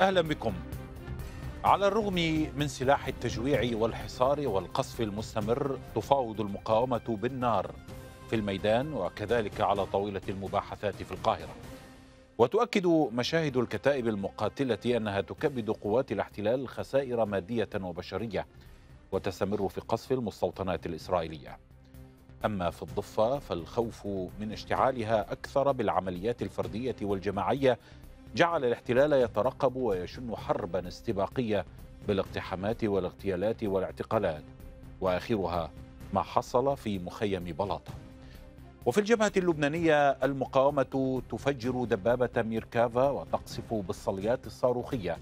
أهلا بكم على الرغم من سلاح التجويع والحصار والقصف المستمر تفاوض المقاومة بالنار في الميدان وكذلك على طاولة المباحثات في القاهرة وتؤكد مشاهد الكتائب المقاتلة أنها تكبد قوات الاحتلال خسائر مادية وبشرية وتستمر في قصف المستوطنات الإسرائيلية أما في الضفة فالخوف من اشتعالها أكثر بالعمليات الفردية والجماعية جعل الاحتلال يترقب ويشن حربا استباقيه بالاقتحامات والاغتيالات والاعتقالات واخرها ما حصل في مخيم بلاطه. وفي الجبهه اللبنانيه المقاومه تفجر دبابه ميركافا وتقصف بالصليات الصاروخيه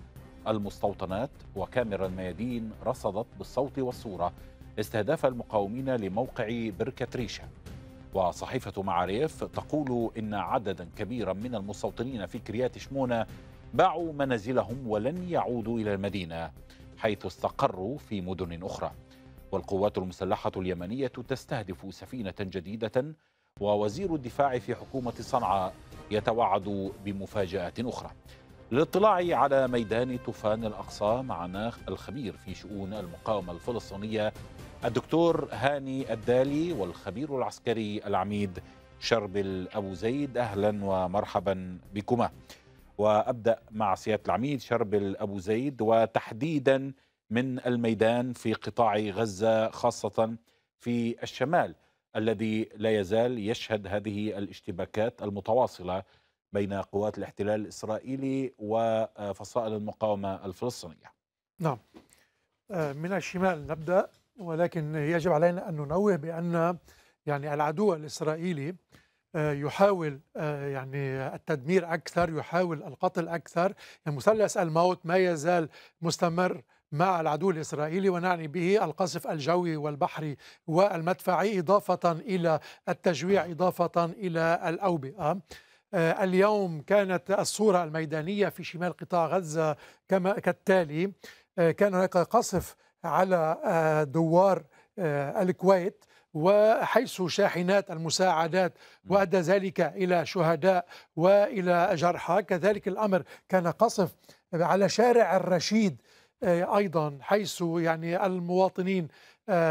المستوطنات وكاميرا الميادين رصدت بالصوت والصوره استهداف المقاومين لموقع بركه ريشه وصحيفة معاريف تقول إن عددا كبيرا من المستوطنين في كريات شمونة باعوا منازلهم ولن يعودوا إلى المدينة حيث استقروا في مدن أخرى والقوات المسلحة اليمنية تستهدف سفينة جديدة ووزير الدفاع في حكومة صنعاء يتوعد بمفاجآت أخرى للاطلاع على ميدان طوفان الأقصى معنا الخبير في شؤون المقاومة الفلسطينية الدكتور هاني الدالي والخبير العسكري العميد شربل أبو زيد أهلا ومرحبا بكما وأبدأ مع سيادة العميد شربل أبو زيد وتحديدا من الميدان في قطاع غزة خاصة في الشمال الذي لا يزال يشهد هذه الاشتباكات المتواصلة بين قوات الاحتلال الإسرائيلي وفصائل المقاومة الفلسطينية نعم آه، من الشمال نبدأ ولكن يجب علينا أن ننوه بأن يعني العدو الإسرائيلي آه، يحاول آه، يعني التدمير أكثر يحاول القتل أكثر يعني مثلث الموت ما يزال مستمر مع العدو الإسرائيلي ونعني به القصف الجوي والبحري والمدفعي إضافة إلى التجويع إضافة إلى الأوبئة آه، اليوم كانت الصورة الميدانية في شمال قطاع غزة كما كالتالي كان هناك قصف على آه، دوار آه، الكويت وحيث شاحنات المساعدات وادى ذلك الى شهداء والى جرحى كذلك الامر كان قصف على شارع الرشيد آه، ايضا حيث يعني المواطنين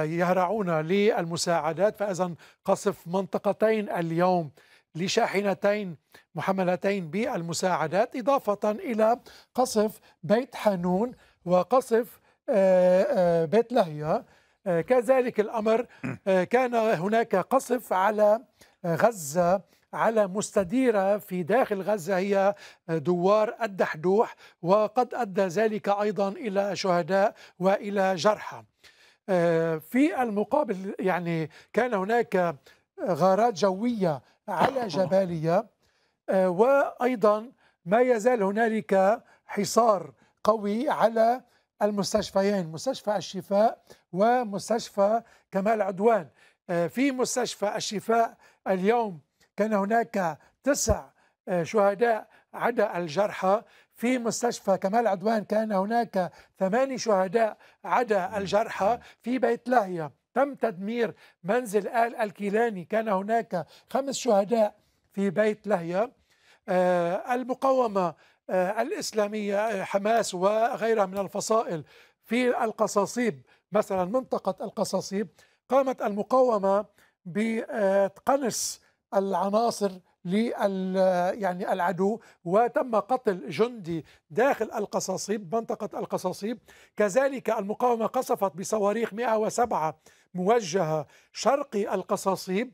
يهرعون للمساعدات فاذا قصف منطقتين اليوم لشاحنتين محملتين بالمساعدات اضافه الى قصف بيت حانون وقصف آه، آه، بيت لهيا آه، كذلك الأمر كان هناك قصف على غزة على مستديرة في داخل غزة هي دوار الدحدوح وقد أدى ذلك أيضا إلى شهداء وإلى جرحى في المقابل يعني كان هناك غارات جوية على جبالية وأيضا ما يزال هنالك حصار قوي على المستشفيين مستشفى الشفاء ومستشفى كمال عدوان آه، في مستشفى الشفاء اليوم كان هناك تسع آه، شهداء عدا الجرحى في مستشفى كمال عدوان كان هناك ثماني شهداء عدا الجرحى في بيت لاهيا تم تدمير منزل آل الكيلاني كان هناك خمس شهداء في بيت لاهيا آه، المقاومة آه، الإسلامية آه، حماس وغيرها من الفصائل في القصاصيب مثلا منطقة القصاصيب قامت المقاومة بقنص العناصر لل يعني العدو وتم قتل جندي داخل القصاصيب منطقة القصاصيب كذلك المقاومة قصفت بصواريخ 107 موجهة شرقي القصاصيب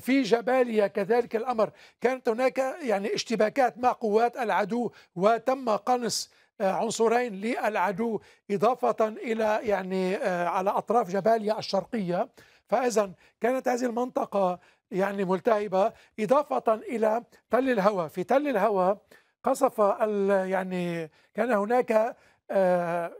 في جباليا كذلك الأمر كانت هناك يعني اشتباكات مع قوات العدو وتم قنص آه، عنصرين للعدو إضافة إلى يعني آه، على أطراف جباليا الشرقية فإذا كانت هذه المنطقة يعني ملتهبة إضافة إلى تل الهوى في تل الهوى قصف يعني كان هناك آه،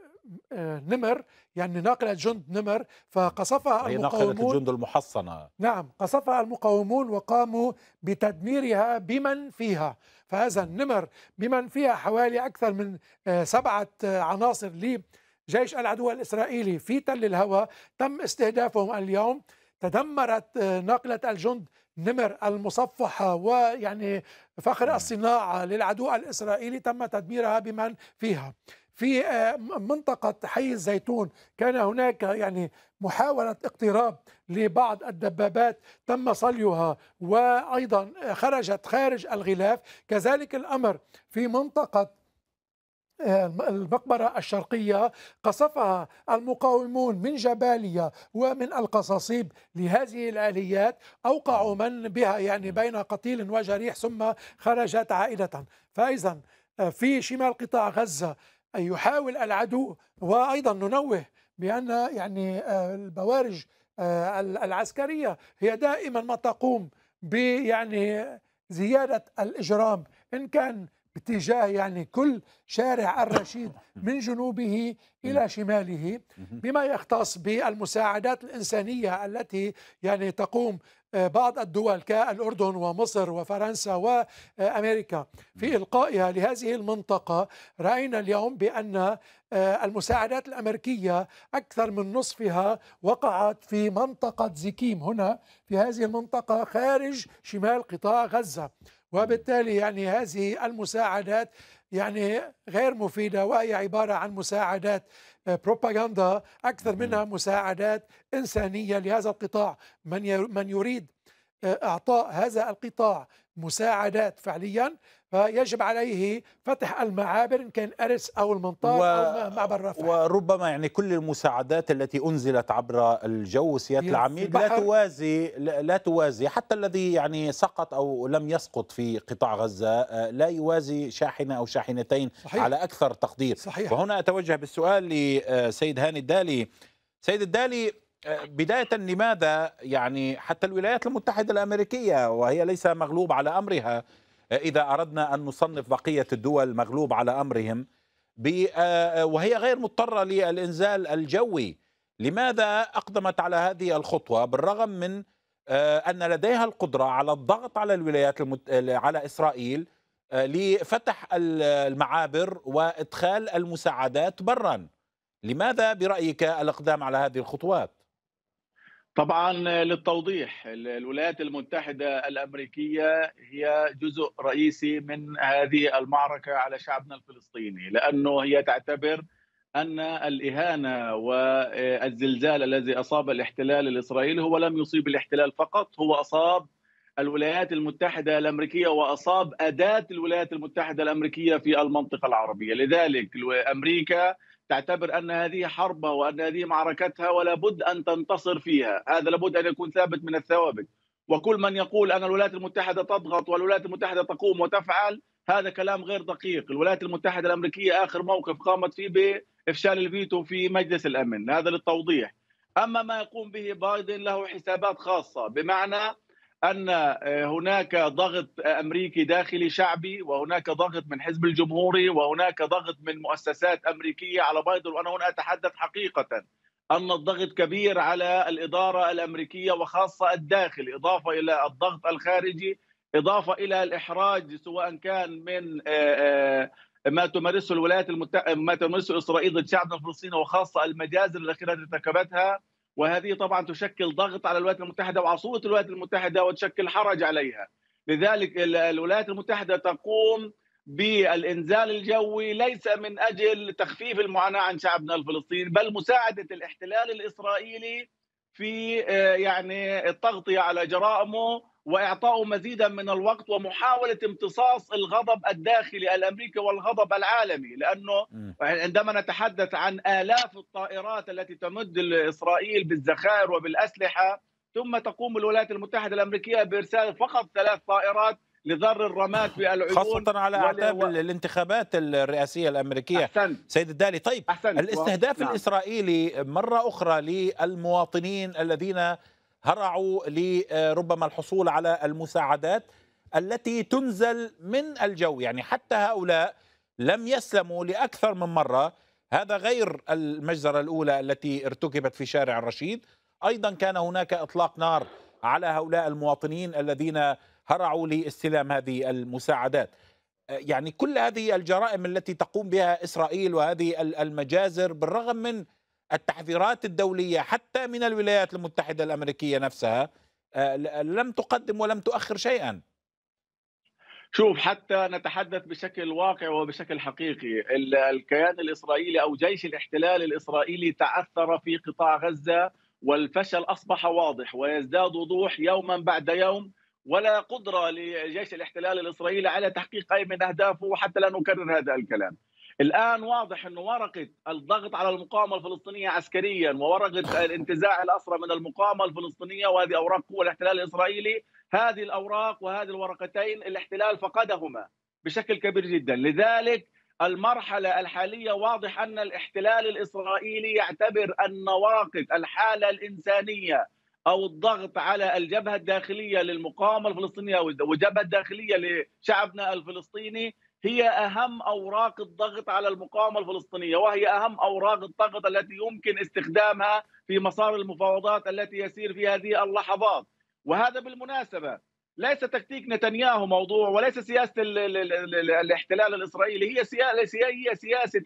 نمر يعني ناقلة جند نمر فقصفها هي المقاومون ناقلة الجند المحصنة نعم قصفها المقاومون وقاموا بتدميرها بمن فيها فهذا النمر بمن فيها حوالي أكثر من آه، سبعة آه، عناصر لجيش العدو الإسرائيلي في تل الهوى تم استهدافهم اليوم تدمرت آه، ناقلة الجند نمر المصفحة ويعني فخر نعم. الصناعة للعدو الإسرائيلي تم تدميرها بمن فيها في آه، منطقة حي الزيتون كان هناك يعني محاولة اقتراب لبعض الدبابات تم صليها وأيضا خرجت خارج الغلاف كذلك الأمر في منطقة آه، المقبرة الشرقية قصفها المقاومون من جبالية ومن القصاصيب لهذه الآليات أوقعوا من بها يعني بين قتيل وجريح ثم خرجت عائدة فإذا آه، في شمال قطاع غزة أن يحاول العدو وأيضا ننوه بأن يعني آه، البوارج آه، العسكرية هي دائما ما تقوم بيعني زيادة الإجرام إن كان باتجاه يعني كل شارع الرشيد من جنوبه الى شماله بما يختص بالمساعدات الانسانيه التي يعني تقوم آه، بعض الدول كالأردن ومصر وفرنسا وأمريكا في إلقائها لهذه المنطقة رأينا اليوم بأن آه، المساعدات الأمريكية أكثر من نصفها وقعت في منطقة زكيم هنا في هذه المنطقة خارج شمال قطاع غزة وبالتالي يعني هذه المساعدات يعني غير مفيدة وهي عبارة عن مساعدات آه، بروباغندا أكثر منها مساعدات إنسانية لهذا القطاع من من يريد آه، إعطاء هذا القطاع مساعدات فعليا فيجب عليه فتح المعابر ان كان ارس او المنطاد و... او معبر رفح وربما يعني كل المساعدات التي انزلت عبر الجو سياده العميد لا توازي لا توازي حتى الذي يعني سقط او لم يسقط في قطاع غزه آه، لا يوازي شاحنه او شاحنتين صحيح. على اكثر تقدير صحيح. وهنا اتوجه بالسؤال لسيد آه، هاني الدالي سيد الدالي آه، بداية لماذا يعني حتى الولايات المتحدة الأمريكية وهي ليس مغلوب على أمرها إذا أردنا أن نصنف بقية الدول مغلوب على أمرهم آه، وهي غير مضطرة للإنزال الجوي لماذا أقدمت على هذه الخطوة بالرغم من آه، أن لديها القدرة على الضغط على الولايات المت... على إسرائيل آه، لفتح المعابر وإدخال المساعدات برا لماذا برأيك الإقدام على هذه الخطوات؟ طبعا للتوضيح الولايات المتحدة الأمريكية هي جزء رئيسي من هذه المعركة على شعبنا الفلسطيني لأنه هي تعتبر أن الإهانة والزلزال الذي أصاب الاحتلال الإسرائيلي هو لم يصيب الاحتلال فقط هو أصاب الولايات المتحدة الأمريكية وأصاب أداة الولايات المتحدة الأمريكية في المنطقة العربية لذلك أمريكا تعتبر أن هذه حربها وأن هذه معركتها ولا بد أن تنتصر فيها هذا لابد أن يكون ثابت من الثوابت وكل من يقول أن الولايات المتحدة تضغط والولايات المتحدة تقوم وتفعل هذا كلام غير دقيق الولايات المتحدة الأمريكية آخر موقف قامت فيه بإفشال الفيتو في مجلس الأمن هذا للتوضيح أما ما يقوم به بايدن له حسابات خاصة بمعنى ان آه، هناك ضغط امريكي داخلي شعبي وهناك ضغط من حزب الجمهوري وهناك ضغط من مؤسسات امريكيه على بايدن وانا هنا اتحدث حقيقه ان الضغط كبير على الاداره الامريكيه وخاصه الداخل اضافه الى الضغط الخارجي اضافه الى الاحراج سواء كان من آه، آه، ما تمارسه الولايات المتحده ما تمارسه اسرائيل ضد شعبنا الفلسطيني وخاصه المجازر الاخيره التي ارتكبتها وهذه طبعا تشكل ضغط على الولايات المتحده وعصوة الولايات المتحده وتشكل حرج عليها لذلك الولايات المتحده تقوم بالانزال الجوي ليس من اجل تخفيف المعاناه عن شعبنا الفلسطيني بل مساعده الاحتلال الاسرائيلي في آه، يعني التغطيه على جرائمه واعطاء مزيدا من الوقت ومحاوله امتصاص الغضب الداخلي الامريكي والغضب العالمي لانه عندما نتحدث عن الاف الطائرات التي تمد اسرائيل بالذخائر وبالاسلحه ثم تقوم الولايات المتحده الامريكيه بارسال فقط ثلاث طائرات لذر الرماد بالعيون خاصة على أعتاب و... الانتخابات الرئاسية الأمريكية أحسنت. سيد الدالي طيب أحسنت. الاستهداف و... نعم. الإسرائيلي مرة أخرى للمواطنين الذين هرعوا لربما الحصول على المساعدات التي تنزل من الجو يعني حتى هؤلاء لم يسلموا لأكثر من مرة هذا غير المجزرة الأولى التي ارتكبت في شارع الرشيد أيضا كان هناك إطلاق نار على هؤلاء المواطنين الذين هرعوا لاستلام هذه المساعدات يعني كل هذه الجرائم التي تقوم بها إسرائيل وهذه المجازر بالرغم من التحذيرات الدولية حتى من الولايات المتحدة الأمريكية نفسها آه، لم تقدم ولم تؤخر شيئا شوف حتى نتحدث بشكل واقع وبشكل حقيقي الكيان الإسرائيلي أو جيش الاحتلال الإسرائيلي تعثر في قطاع غزة والفشل أصبح واضح ويزداد وضوح يوما بعد يوم ولا قدرة لجيش الاحتلال الإسرائيلي على تحقيق أي من أهدافه حتى لا نكرر هذا الكلام الان واضح انه ورقه الضغط على المقاومه الفلسطينيه عسكريا وورقه الانتزاع الاسرى من المقاومه الفلسطينيه وهذه اوراق قوى الاحتلال الاسرائيلي هذه الاوراق وهذه الورقتين الاحتلال فقدهما بشكل كبير جدا لذلك المرحله الحاليه واضح ان الاحتلال الاسرائيلي يعتبر ان ورقه الحاله الانسانيه او الضغط على الجبهه الداخليه للمقاومه الفلسطينيه والجبهه الداخليه لشعبنا الفلسطيني هي اهم اوراق الضغط على المقاومه الفلسطينيه وهي اهم اوراق الضغط التي يمكن استخدامها في مسار المفاوضات التي يسير في هذه اللحظات وهذا بالمناسبه ليس تكتيك نتنياهو موضوع وليس سياسه الاحتلال الاسرائيلي هي سياسه هي سياسه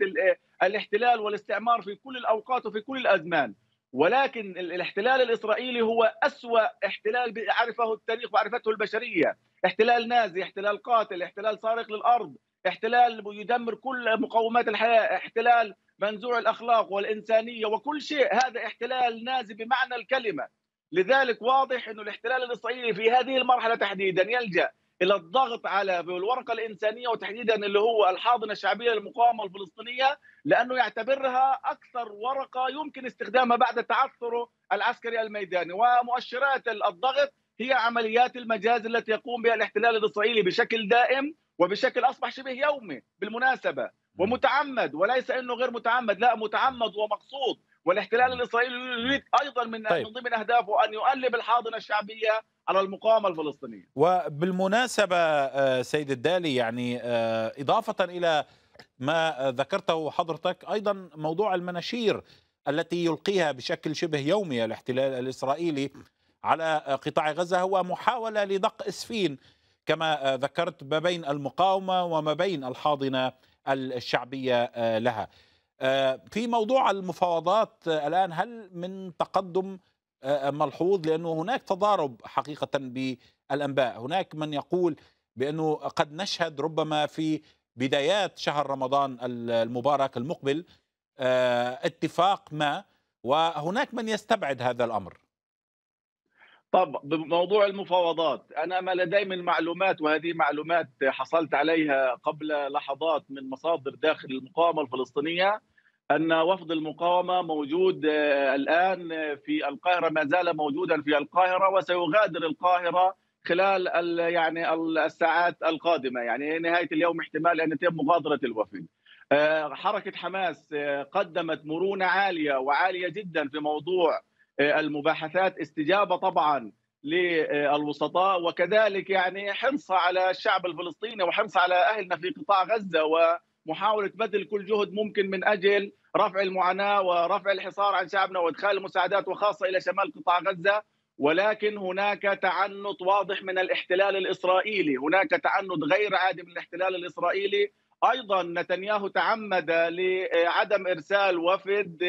الاحتلال والاستعمار في كل الاوقات وفي كل الازمان ولكن الاحتلال الاسرائيلي هو اسوا احتلال عرفه التاريخ وعرفته البشريه احتلال نازي احتلال قاتل احتلال سارق للارض احتلال يدمر كل مقومات الحياه احتلال منزوع الاخلاق والانسانيه وكل شيء هذا احتلال نازي بمعنى الكلمه لذلك واضح انه الاحتلال الاسرائيلي في هذه المرحله تحديدا يلجا الى الضغط على الورقه الانسانيه وتحديدا اللي هو الحاضنه الشعبيه للمقاومه الفلسطينيه لانه يعتبرها اكثر ورقه يمكن استخدامها بعد تعثره العسكري الميداني ومؤشرات الضغط هي عمليات المجاز التي يقوم بها الاحتلال الاسرائيلي بشكل دائم وبشكل اصبح شبه يومي بالمناسبه ومتعمد وليس انه غير متعمد لا متعمد ومقصود والاحتلال الاسرائيلي يريد ايضا من طيب. من ضمن اهدافه ان يؤلب الحاضنه الشعبيه على المقاومه الفلسطينيه. وبالمناسبه آه، سيد الدالي يعني آه، اضافه الى ما ذكرته حضرتك ايضا موضوع المناشير التي يلقيها بشكل شبه يومي الاحتلال الاسرائيلي على آه، قطاع غزه هو محاوله لدق اسفين كما ذكرت ما بين المقاومه وما بين الحاضنه الشعبيه لها. آه، في موضوع المفاوضات آه، الان هل من تقدم آه، ملحوظ لانه هناك تضارب حقيقه بالانباء، هناك من يقول بانه قد نشهد ربما في بدايات شهر رمضان المبارك المقبل اتفاق ما وهناك من يستبعد هذا الامر. طب بموضوع المفاوضات انا ما لدي من معلومات وهذه معلومات حصلت عليها قبل لحظات من مصادر داخل المقاومه الفلسطينيه ان وفد المقاومه موجود آه، الان في القاهره ما زال موجودا في القاهره وسيغادر القاهره خلال يعني الساعات القادمه يعني نهايه اليوم احتمال ان يتم مغادره الوفد آه، حركه حماس آه، قدمت مرونه عاليه وعاليه جدا في موضوع المباحثات استجابه طبعا للوسطاء وكذلك يعني حرص على الشعب الفلسطيني وحرص على اهلنا في قطاع غزه ومحاوله بذل كل جهد ممكن من اجل رفع المعاناه ورفع الحصار عن شعبنا وادخال المساعدات وخاصه الى شمال قطاع غزه ولكن هناك تعنت واضح من الاحتلال الاسرائيلي، هناك تعنت غير عادي من الاحتلال الاسرائيلي، ايضا نتنياهو تعمد لعدم ارسال وفد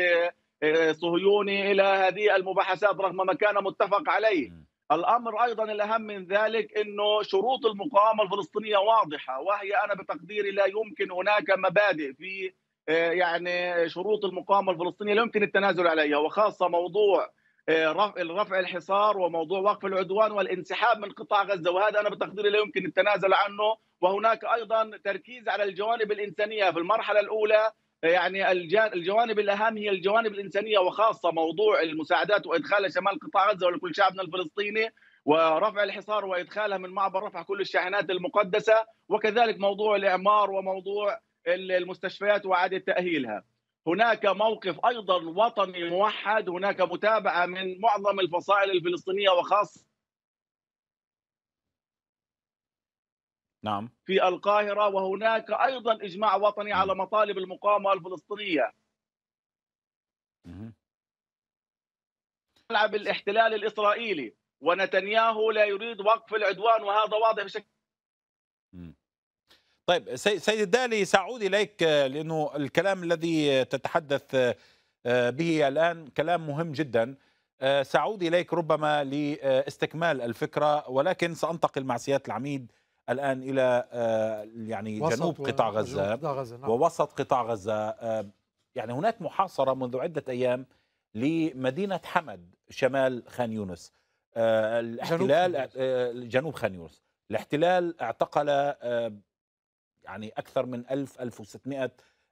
آه، صهيوني الى هذه المباحثات رغم ما كان متفق عليه الامر ايضا الاهم من ذلك انه شروط المقاومه الفلسطينيه واضحه وهي انا بتقديري لا يمكن هناك مبادئ في آه، يعني شروط المقاومه الفلسطينيه لا يمكن التنازل عليها وخاصه موضوع آه، رفع الحصار وموضوع وقف العدوان والانسحاب من قطاع غزه وهذا انا بتقديري لا يمكن التنازل عنه وهناك ايضا تركيز على الجوانب الانسانيه في المرحله الاولى يعني الجوانب الاهم هي الجوانب الانسانيه وخاصه موضوع المساعدات وادخالها شمال قطاع غزه ولكل شعبنا الفلسطيني ورفع الحصار وادخالها من معبر رفح كل الشاحنات المقدسه وكذلك موضوع الاعمار وموضوع المستشفيات واعاده تاهيلها. هناك موقف ايضا وطني موحد، هناك متابعه من معظم الفصائل الفلسطينيه وخاصه نعم في القاهرة وهناك أيضا إجماع وطني على مطالب المقاومة الفلسطينية ملعب الاحتلال الإسرائيلي ونتنياهو لا يريد وقف العدوان وهذا واضح بشكل طيب سيد الدالي سأعود إليك آه، لأنه الكلام الذي تتحدث آه، به الآن كلام مهم جدا آه، سأعود إليك ربما لاستكمال الفكرة ولكن سأنتقل مع سيادة العميد الآن إلى آه، يعني جنوب قطاع غزة, قطاع غزة نعم. ووسط قطاع غزة آه، يعني هناك محاصرة منذ عدة أيام لمدينة حمد شمال خان يونس آه، الاحتلال جنوب, جنوب خان يونس الاحتلال اعتقل يعني أكثر من 1000 1600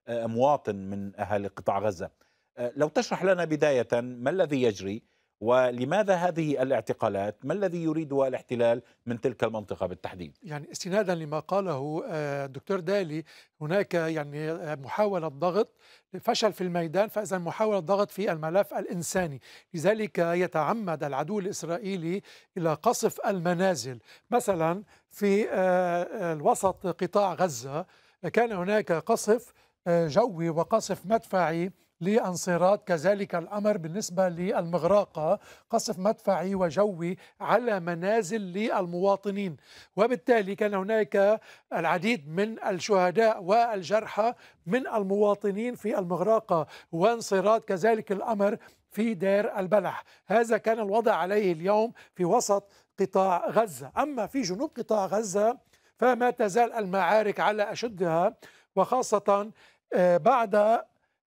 مواطن من أهالي قطاع غزة لو تشرح لنا بداية ما الذي يجري ولماذا هذه الاعتقالات ما الذي يريده الاحتلال من تلك المنطقة بالتحديد يعني استنادا لما قاله الدكتور آه، دالي هناك يعني آه، محاولة ضغط فشل في الميدان فإذا محاولة ضغط في الملف الإنساني لذلك يتعمد العدو الإسرائيلي إلى قصف المنازل مثلا في آه، الوسط قطاع غزة كان هناك قصف جوي وقصف مدفعي لانصيرات كذلك الأمر بالنسبة للمغراقة قصف مدفعي وجوي على منازل للمواطنين وبالتالي كان هناك العديد من الشهداء والجرحى من المواطنين في المغراقة وانصيرات كذلك الأمر في دير البلح هذا كان الوضع عليه اليوم في وسط قطاع غزة أما في جنوب قطاع غزة فما تزال المعارك على أشدها وخاصة آه، بعد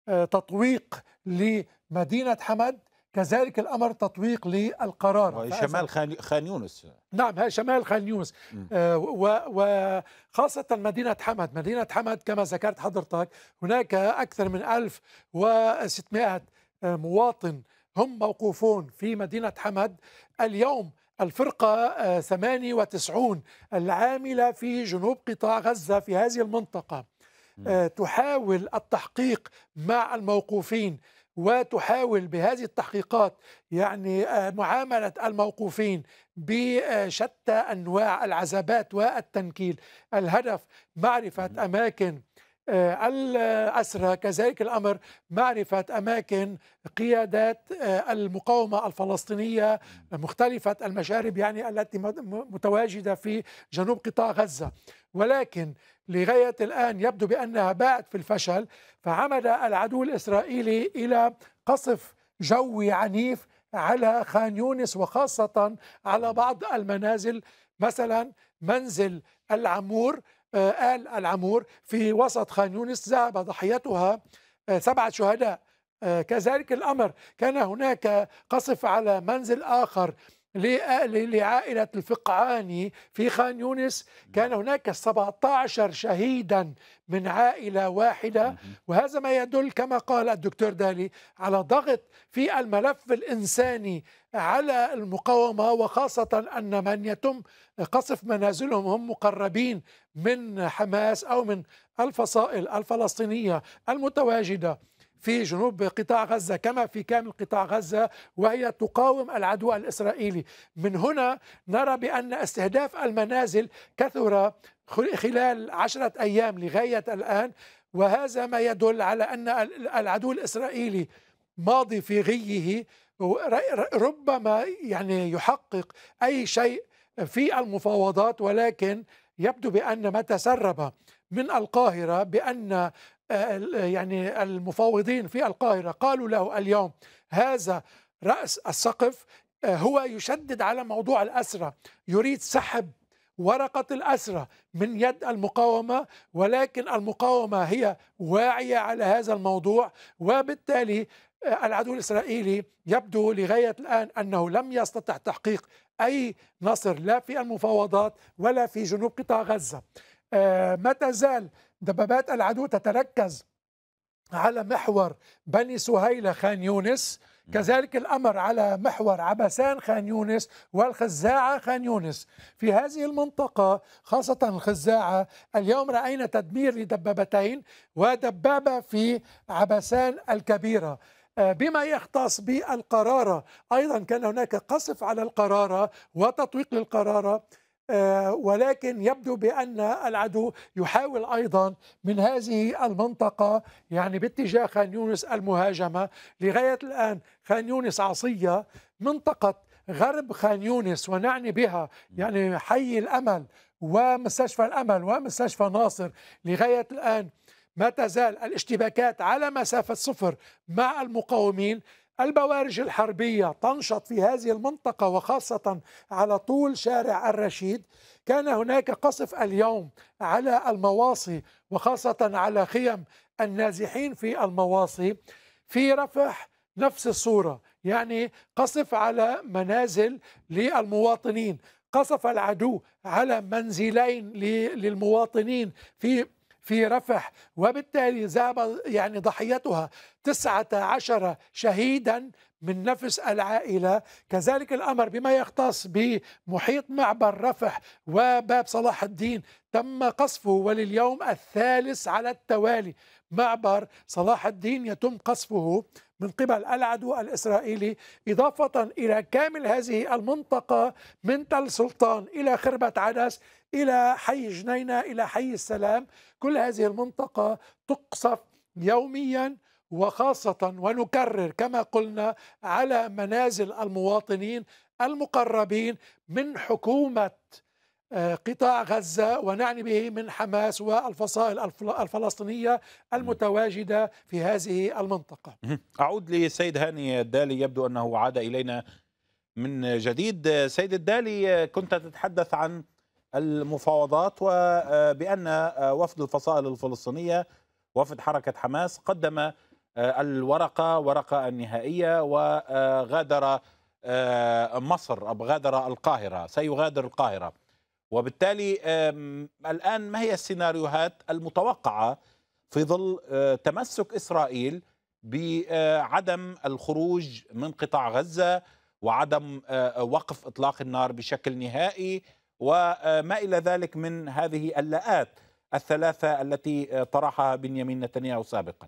آه، تطويق لمدينة حمد كذلك الأمر تطويق للقرار نعم، شمال خان يونس نعم شمال آه، خان يونس وخاصة مدينة حمد مدينة حمد كما ذكرت حضرتك هناك أكثر من 1600 آه، مواطن هم موقوفون في مدينة حمد اليوم الفرقة 98 العاملة في جنوب قطاع غزة في هذه المنطقة آه، تحاول التحقيق مع الموقوفين وتحاول بهذه التحقيقات يعني آه، معاملة الموقوفين بشتى آه، أنواع العذابات والتنكيل الهدف معرفة أماكن الأسرى كذلك الأمر معرفة أماكن قيادات المقاومة الفلسطينية مختلفة المشارب يعني التي متواجدة في جنوب قطاع غزة ولكن لغاية الآن يبدو بأنها باءت في الفشل فعمد العدو الإسرائيلي إلى قصف جوي عنيف على خان يونس وخاصة على بعض المنازل مثلا منزل العمور آه، آل العمور في وسط خان يونس ذهب ضحيتها آه، سبعة شهداء آه، كذلك الأمر كان هناك قصف على منزل آخر لعائلة الفقعاني في خان يونس كان هناك 17 شهيدا من عائلة واحدة وهذا ما يدل كما قال الدكتور دالي على ضغط في الملف الإنساني على المقاومة وخاصة أن من يتم قصف منازلهم هم مقربين من حماس أو من الفصائل الفلسطينية المتواجدة في جنوب قطاع غزة كما في كامل قطاع غزة وهي تقاوم العدو الإسرائيلي من هنا نرى بأن استهداف المنازل كثر خلال عشرة أيام لغاية الآن وهذا ما يدل على أن العدو الإسرائيلي ماضي في غيه ربما يعني يحقق أي شيء في المفاوضات ولكن يبدو بأن ما تسرب من القاهرة بأن يعني المفاوضين في القاهرة قالوا له اليوم هذا رأس السقف آه، هو يشدد على موضوع الأسرة يريد سحب ورقة الأسرة من يد المقاومة ولكن المقاومة هي واعية على هذا الموضوع وبالتالي آه، العدو الإسرائيلي يبدو لغاية الآن أنه لم يستطع تحقيق أي نصر لا في المفاوضات ولا في جنوب قطاع غزة آه، ما تزال دبابات العدو تتركز على محور بني سهيلة خان يونس كذلك الأمر على محور عبسان خان يونس والخزاعة خان يونس في هذه المنطقة خاصة الخزاعة اليوم رأينا تدمير لدبابتين ودبابة في عبسان الكبيرة آه، بما يختص بالقرارة أيضا كان هناك قصف على القرارة وتطويق للقرارة آه، ولكن يبدو بأن العدو يحاول أيضا من هذه المنطقة يعني باتجاه خان يونس المهاجمة لغاية الآن خان يونس عصية منطقة غرب خان يونس ونعني بها يعني حي الأمل ومستشفى الأمل ومستشفى ناصر لغاية الآن ما تزال الاشتباكات على مسافة صفر مع المقاومين البوارج الحربية تنشط في هذه المنطقة وخاصة على طول شارع الرشيد كان هناك قصف اليوم على المواصي وخاصة على خيم النازحين في المواصي في رفح نفس الصورة يعني قصف على منازل للمواطنين قصف العدو على منزلين للمواطنين في في رفح وبالتالي ذهب يعني ضحيتها 19 شهيدا من نفس العائلة كذلك الأمر بما يختص بمحيط معبر رفح وباب صلاح الدين تم قصفه ولليوم الثالث على التوالي معبر صلاح الدين يتم قصفه من قبل العدو الإسرائيلي إضافة إلى كامل هذه المنطقة من تل سلطان إلى خربة عدس إلى حي جنينة إلى حي السلام كل هذه المنطقة تقصف يوميا وخاصة ونكرر كما قلنا على منازل المواطنين المقربين من حكومة آه، قطاع غزة ونعني به من حماس والفصائل الفلسطينية المتواجدة في هذه المنطقة أعود للسيد هاني الدالي يبدو أنه عاد إلينا من جديد سيد الدالي كنت تتحدث عن المفاوضات وبأن آه، وفد الفصائل الفلسطينية وفد حركة حماس قدم آه، الورقة ورقة النهائية وغادر آه، مصر أو غادر القاهرة سيغادر القاهرة وبالتالي الآن ما هي السيناريوهات المتوقعة في ظل تمسك إسرائيل بعدم الخروج من قطاع غزة وعدم وقف إطلاق النار بشكل نهائي وما إلى ذلك من هذه اللاءات الثلاثة التي طرحها بنيامين نتنياهو سابقاً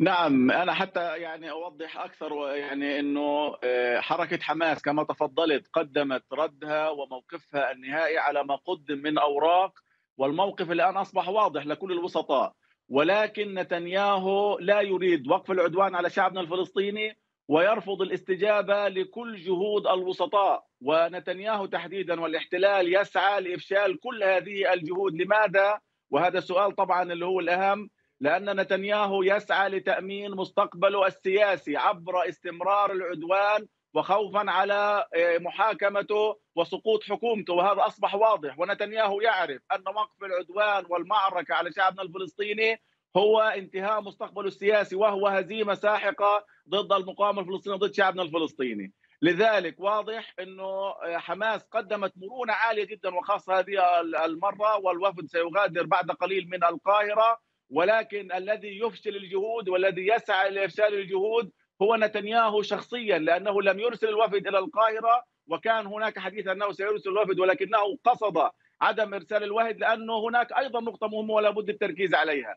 نعم انا حتى يعني اوضح اكثر يعني انه آه، حركه حماس كما تفضلت قدمت ردها وموقفها النهائي على ما قدم من اوراق والموقف الان اصبح واضح لكل الوسطاء ولكن نتنياهو لا يريد وقف العدوان على شعبنا الفلسطيني ويرفض الاستجابه لكل جهود الوسطاء ونتنياهو تحديدا والاحتلال يسعى لافشال كل هذه الجهود لماذا وهذا السؤال طبعا اللي هو الاهم لان نتنياهو يسعى لتامين مستقبله السياسي عبر استمرار العدوان وخوفا على آه، محاكمته وسقوط حكومته وهذا اصبح واضح ونتنياهو يعرف ان وقف العدوان والمعركه على شعبنا الفلسطيني هو انتهاء مستقبله السياسي وهو هزيمه ساحقه ضد المقاومه الفلسطينيه ضد شعبنا الفلسطيني لذلك واضح انه حماس قدمت مرونه عاليه جدا وخاصه هذه المره والوفد سيغادر بعد قليل من القاهره ولكن الذي يفشل الجهود والذي يسعى لافشال الجهود هو نتنياهو شخصيا لانه لم يرسل الوفد الى القاهره وكان هناك حديث انه سيرسل الوفد ولكنه قصد عدم ارسال الوفد لانه هناك ايضا نقطه مهمه ولا بد التركيز عليها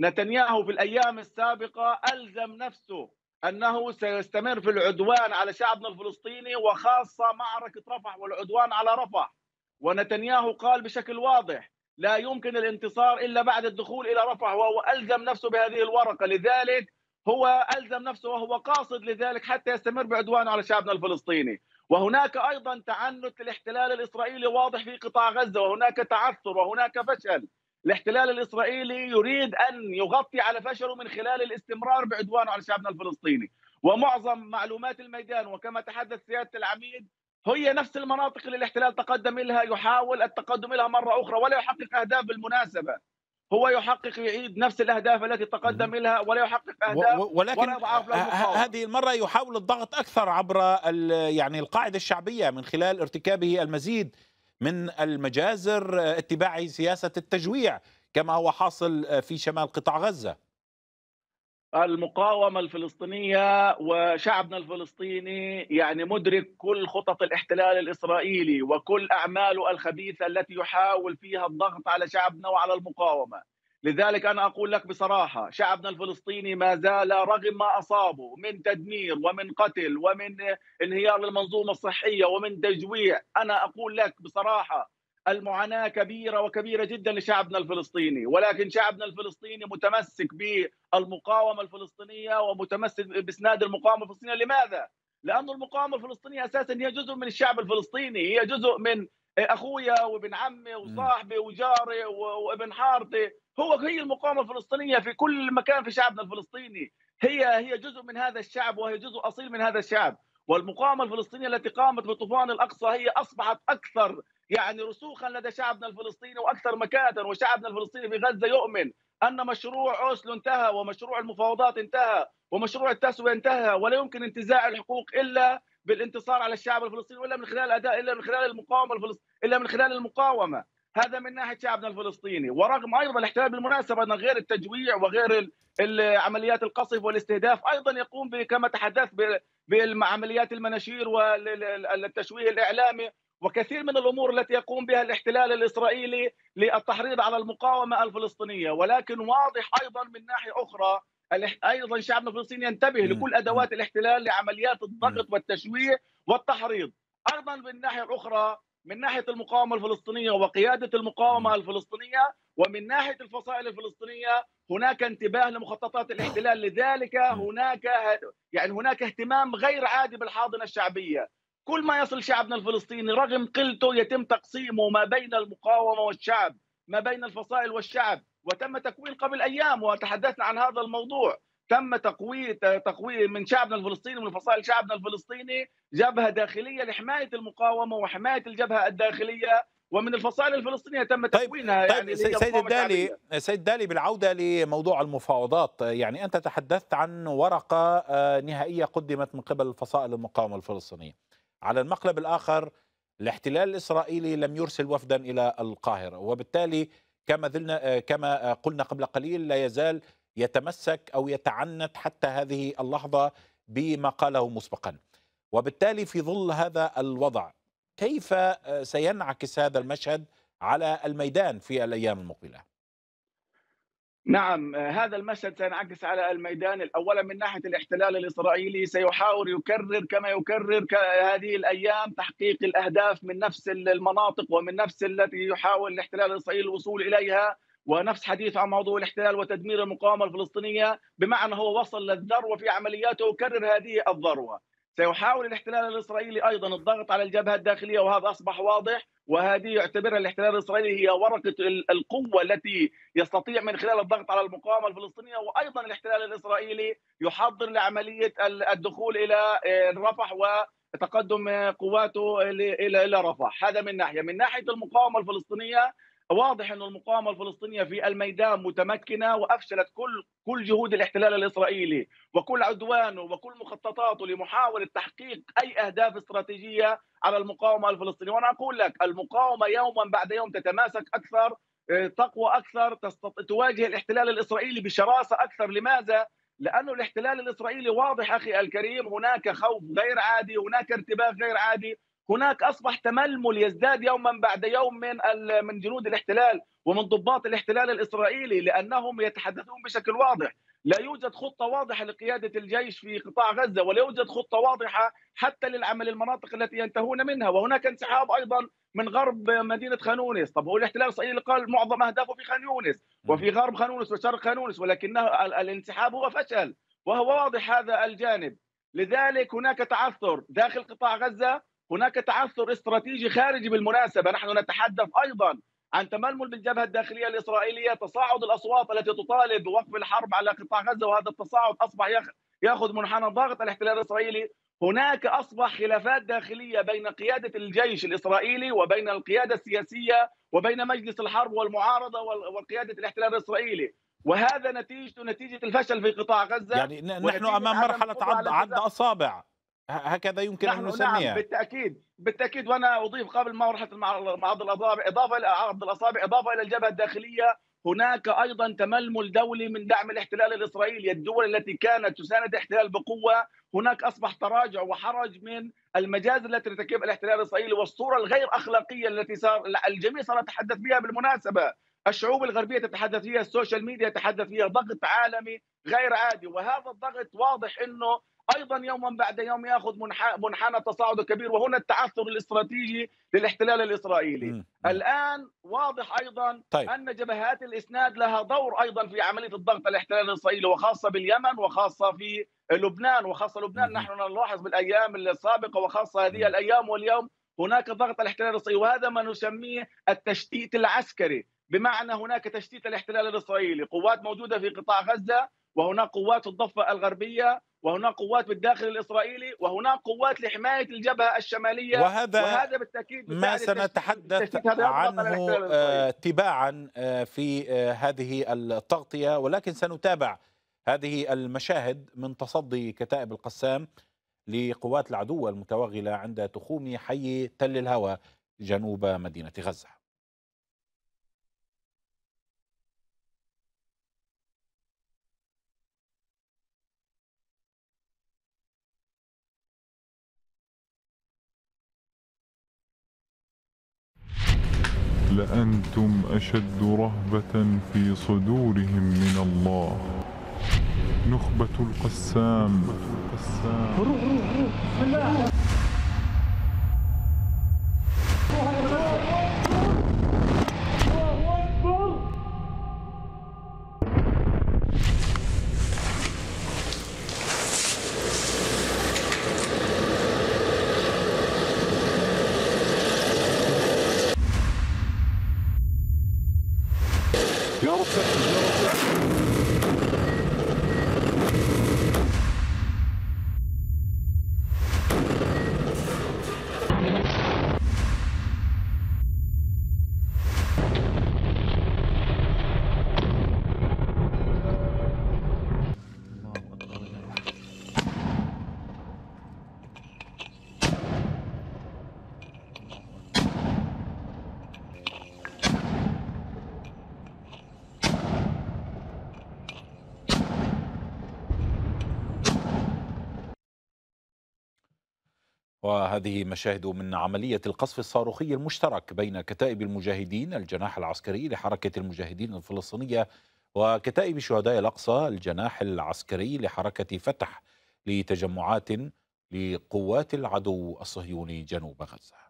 نتنياهو في الايام السابقه الزم نفسه انه سيستمر في العدوان على شعبنا الفلسطيني وخاصه معركه رفح والعدوان على رفح ونتنياهو قال بشكل واضح لا يمكن الانتصار الا بعد الدخول الى رفح وهو الزم نفسه بهذه الورقه لذلك هو الزم نفسه وهو قاصد لذلك حتى يستمر بعدوانه على شعبنا الفلسطيني وهناك ايضا تعنت الاحتلال الاسرائيلي واضح في قطاع غزه وهناك تعثر وهناك فشل الاحتلال الاسرائيلي يريد ان يغطي على فشله من خلال الاستمرار بعدوانه على شعبنا الفلسطيني ومعظم معلومات الميدان وكما تحدث سياده العميد هي نفس المناطق اللي الاحتلال تقدم لها يحاول التقدم لها مره اخرى ولا يحقق اهداف بالمناسبه هو يحقق يعيد نفس الاهداف التي تقدم لها ولا يحقق اهداف ولكن ولا هذه المره يحاول الضغط اكثر عبر يعني القاعده الشعبيه من خلال ارتكابه المزيد من المجازر آه، اتباع سياسة التجويع كما هو حاصل آه، في شمال قطاع غزة المقاومة الفلسطينية وشعبنا الفلسطيني يعني مدرك كل خطط الاحتلال الإسرائيلي وكل أعماله الخبيثة التي يحاول فيها الضغط على شعبنا وعلى المقاومة لذلك انا اقول لك بصراحه شعبنا الفلسطيني ما زال رغم ما اصابه من تدمير ومن قتل ومن انهيار للمنظومه الصحيه ومن تجويع انا اقول لك بصراحه المعاناه كبيره وكبيره جدا لشعبنا الفلسطيني ولكن شعبنا الفلسطيني متمسك بالمقاومه الفلسطينيه ومتمسك باسناد المقاومه الفلسطينيه لماذا؟ لأن المقاومة الفلسطينية أساسا هي جزء من الشعب الفلسطيني هي جزء من إيه، اخويا وابن عمي وصاحبي وجاري وابن حارتي هو هي المقاومه الفلسطينيه في كل مكان في شعبنا الفلسطيني هي هي جزء من هذا الشعب وهي جزء اصيل من هذا الشعب والمقاومه الفلسطينيه التي قامت بطوفان الاقصى هي اصبحت اكثر يعني رسوخا لدى شعبنا الفلسطيني واكثر مكانه وشعبنا الفلسطيني في غزه يؤمن ان مشروع اوسلو انتهى ومشروع المفاوضات انتهى ومشروع التسويه انتهى ولا يمكن انتزاع الحقوق الا بالانتصار على الشعب الفلسطيني ولا من خلال اداء الا من خلال المقاومه الفلسطينيه الا من خلال المقاومه هذا من ناحيه شعبنا الفلسطيني ورغم ايضا الاحتلال بالمناسبه ان غير التجويع وغير عمليات القصف والاستهداف ايضا يقوم كما تحدثت بالعمليات المناشير والتشويه الاعلامي وكثير من الامور التي يقوم بها الاحتلال الاسرائيلي للتحريض على المقاومه الفلسطينيه ولكن واضح ايضا من ناحيه اخرى ايضا شعبنا الفلسطيني ينتبه لكل ادوات الاحتلال لعمليات الضغط والتشويه والتحريض ايضا من الناحيه الاخرى من ناحيه المقاومه الفلسطينيه وقياده المقاومه الفلسطينيه ومن ناحيه الفصائل الفلسطينيه هناك انتباه لمخططات الاحتلال لذلك هناك يعني هناك اهتمام غير عادي بالحاضنه الشعبيه كل ما يصل شعبنا الفلسطيني رغم قلته يتم تقسيمه ما بين المقاومه والشعب ما بين الفصائل والشعب وتم تكوين قبل ايام وتحدثنا عن هذا الموضوع تم تقوية تقوية من شعبنا الفلسطيني من فصائل شعبنا الفلسطيني جبهة داخلية لحماية المقاومة وحماية الجبهة الداخلية ومن الفصائل الفلسطينيه تم طيب، تكوينها طيب يعني طيب سيد الدالي سيد الدالي بالعوده لموضوع المفاوضات يعني انت تحدثت عن ورقه آه، نهائيه قدمت من قبل فصائل المقاومه الفلسطينيه على المقلب الاخر الاحتلال الاسرائيلي لم يرسل وفدا الى القاهره وبالتالي كما ذلنا آه، كما آه، قلنا قبل قليل لا يزال يتمسك او يتعنت حتى هذه اللحظه بما قاله مسبقا. وبالتالي في ظل هذا الوضع كيف آه، سينعكس هذا المشهد على الميدان في الايام المقبله؟ نعم هذا المشهد سينعكس على الميدان اولا من ناحيه الاحتلال الاسرائيلي سيحاول يكرر كما يكرر هذه الايام تحقيق الاهداف من نفس المناطق ومن نفس التي يحاول الاحتلال الاسرائيلي الوصول اليها ونفس حديث عن موضوع الاحتلال وتدمير المقاومه الفلسطينيه بمعنى هو وصل للذروه في عملياته وكرر هذه الذروه سيحاول الاحتلال الاسرائيلي ايضا الضغط على الجبهه الداخليه وهذا اصبح واضح وهذه يعتبرها الاحتلال الاسرائيلي هي ورقه القوه التي يستطيع من خلال الضغط على المقاومه الفلسطينيه وايضا الاحتلال الاسرائيلي يحضر لعمليه الدخول الى آه، رفح وتقدم قواته الى الى رفح هذا من ناحيه من ناحيه المقاومه الفلسطينيه واضح أن المقاومة الفلسطينية في الميدان متمكنة وأفشلت كل كل جهود الاحتلال الإسرائيلي وكل عدوانه وكل مخططاته لمحاولة تحقيق أي أهداف استراتيجية على المقاومة الفلسطينية وأنا أقول لك المقاومة يوما بعد يوم تتماسك أكثر آه، تقوى أكثر تستط... تواجه الاحتلال الإسرائيلي بشراسة أكثر لماذا؟ لأنه الاحتلال الإسرائيلي واضح أخي الكريم هناك خوف غير عادي هناك ارتباك غير عادي هناك اصبح تململ يزداد يوما بعد يوم من من جنود الاحتلال ومن ضباط الاحتلال الاسرائيلي لانهم يتحدثون بشكل واضح، لا يوجد خطه واضحه لقياده الجيش في قطاع غزه ولا يوجد خطه واضحه حتى للعمل المناطق التي ينتهون منها، وهناك انسحاب ايضا من غرب مدينه خان يونس، طب هو الاحتلال الاسرائيلي قال معظم اهدافه في خان يونس وفي غرب خان يونس وشرق خان يونس ولكنه الانسحاب هو فشل وهو واضح هذا الجانب، لذلك هناك تعثر داخل قطاع غزه هناك تعثر استراتيجي خارجي بالمناسبة نحن نتحدث أيضا عن تململ بالجبهة الداخلية الإسرائيلية تصاعد الأصوات التي تطالب بوقف الحرب على قطاع غزة وهذا التصاعد أصبح يأخذ منحنى ضغط الاحتلال الإسرائيلي هناك أصبح خلافات داخلية بين قيادة الجيش الإسرائيلي وبين القيادة السياسية وبين مجلس الحرب والمعارضة وقيادة الاحتلال الإسرائيلي وهذا نتيجة نتيجة الفشل في قطاع غزة يعني نحن أمام مرحلة عد, عد أصابع هكذا يمكن ان نعم، نسميها نعم بالتاكيد بالتاكيد وانا اضيف قبل ما رحت بعض الاصابع اضافه الى عرض الاصابع اضافه الى الجبهه الداخليه هناك ايضا تململ دولي من دعم الاحتلال الاسرائيلي، الدول التي كانت تساند الاحتلال بقوه، هناك اصبح تراجع وحرج من المجازر التي ارتكبها الاحتلال الاسرائيلي والصوره الغير اخلاقيه التي صار الجميع صار يتحدث بها بالمناسبه، الشعوب الغربيه تتحدث فيها، السوشيال ميديا تتحدث فيها، ضغط عالمي غير عادي، وهذا الضغط واضح انه ايضا يوما بعد يوم ياخذ منحنى تصاعد كبير وهنا التعثر الاستراتيجي للاحتلال الاسرائيلي مم. الان واضح ايضا طيب. ان جبهات الاسناد لها دور ايضا في عمليه الضغط على الاحتلال الاسرائيلي وخاصه باليمن وخاصه في لبنان وخاصه لبنان مم. نحن نلاحظ بالايام السابقه وخاصه هذه الايام واليوم هناك ضغط على الاحتلال الاسرائيلي وهذا ما نسميه التشتيت العسكري بمعنى هناك تشتيت الاحتلال الاسرائيلي قوات موجوده في قطاع غزه وهناك قوات في الضفة الغربية وهناك قوات بالداخل الإسرائيلي وهناك قوات لحماية الجبهة الشمالية وهذا, وهذا بالتأكيد ما سنتحدث عنه آه، تباعا آه، في آه، هذه التغطية ولكن سنتابع هذه المشاهد من تصدي كتائب القسام لقوات العدو المتوغلة عند تخوم حي تل الهوى جنوب مدينة غزة لأنتم أشد رهبة في صدورهم من الله نخبة القسام روح روح روح Johnson, Johnson. وهذه مشاهد من عملية القصف الصاروخي المشترك بين كتائب المجاهدين الجناح العسكري لحركة المجاهدين الفلسطينية وكتائب شهداء الأقصى الجناح العسكري لحركة فتح لتجمعات لقوات العدو الصهيوني جنوب غزة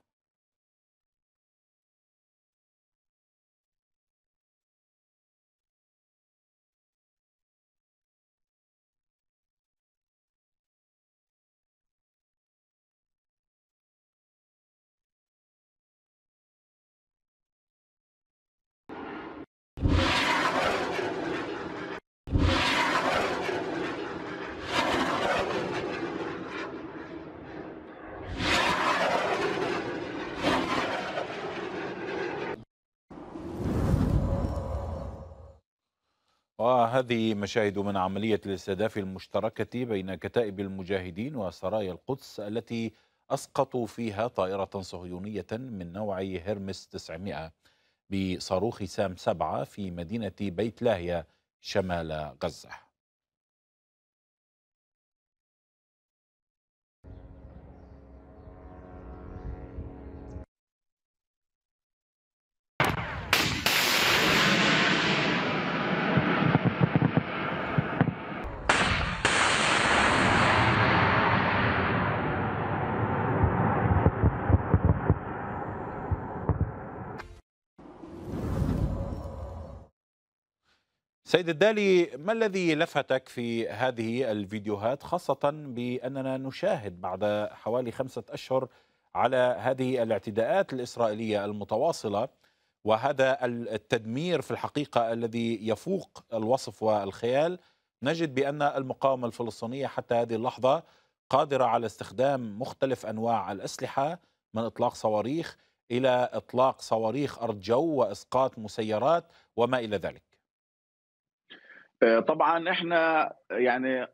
هذه مشاهد من عملية الاستهداف المشتركة بين كتائب المجاهدين وسرايا القدس التي أسقطوا فيها طائرة صهيونية من نوع هرمس 900 بصاروخ سام 7 في مدينة بيت لاهيا شمال غزة سيد الدالي ما الذي لفتك في هذه الفيديوهات خاصة بأننا نشاهد بعد حوالي خمسة أشهر على هذه الاعتداءات الإسرائيلية المتواصلة وهذا التدمير في الحقيقة الذي يفوق الوصف والخيال نجد بأن المقاومة الفلسطينية حتى هذه اللحظة قادرة على استخدام مختلف أنواع الأسلحة من إطلاق صواريخ إلى إطلاق صواريخ أرض جو وإسقاط مسيرات وما إلى ذلك آه، طبعا احنا يعني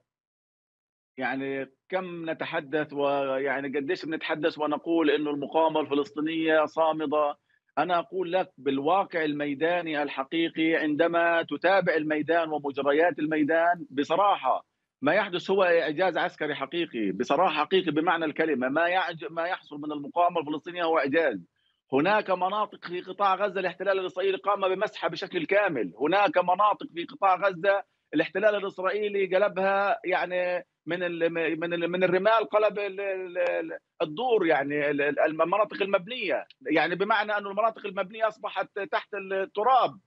يعني كم نتحدث ويعني قديش بنتحدث ونقول انه المقاومه الفلسطينيه صامده انا اقول لك بالواقع الميداني الحقيقي عندما تتابع الميدان ومجريات الميدان بصراحه ما يحدث هو اعجاز عسكري حقيقي بصراحه حقيقي بمعنى الكلمه ما ما يحصل من المقاومه الفلسطينيه هو اعجاز هناك مناطق في قطاع غزه الاحتلال الاسرائيلي قام بمسحها بشكل كامل، هناك مناطق في قطاع غزه الاحتلال الاسرائيلي قلبها يعني من من من الرمال قلب الدور يعني المناطق المبنيه، يعني بمعنى أن المناطق المبنيه اصبحت تحت التراب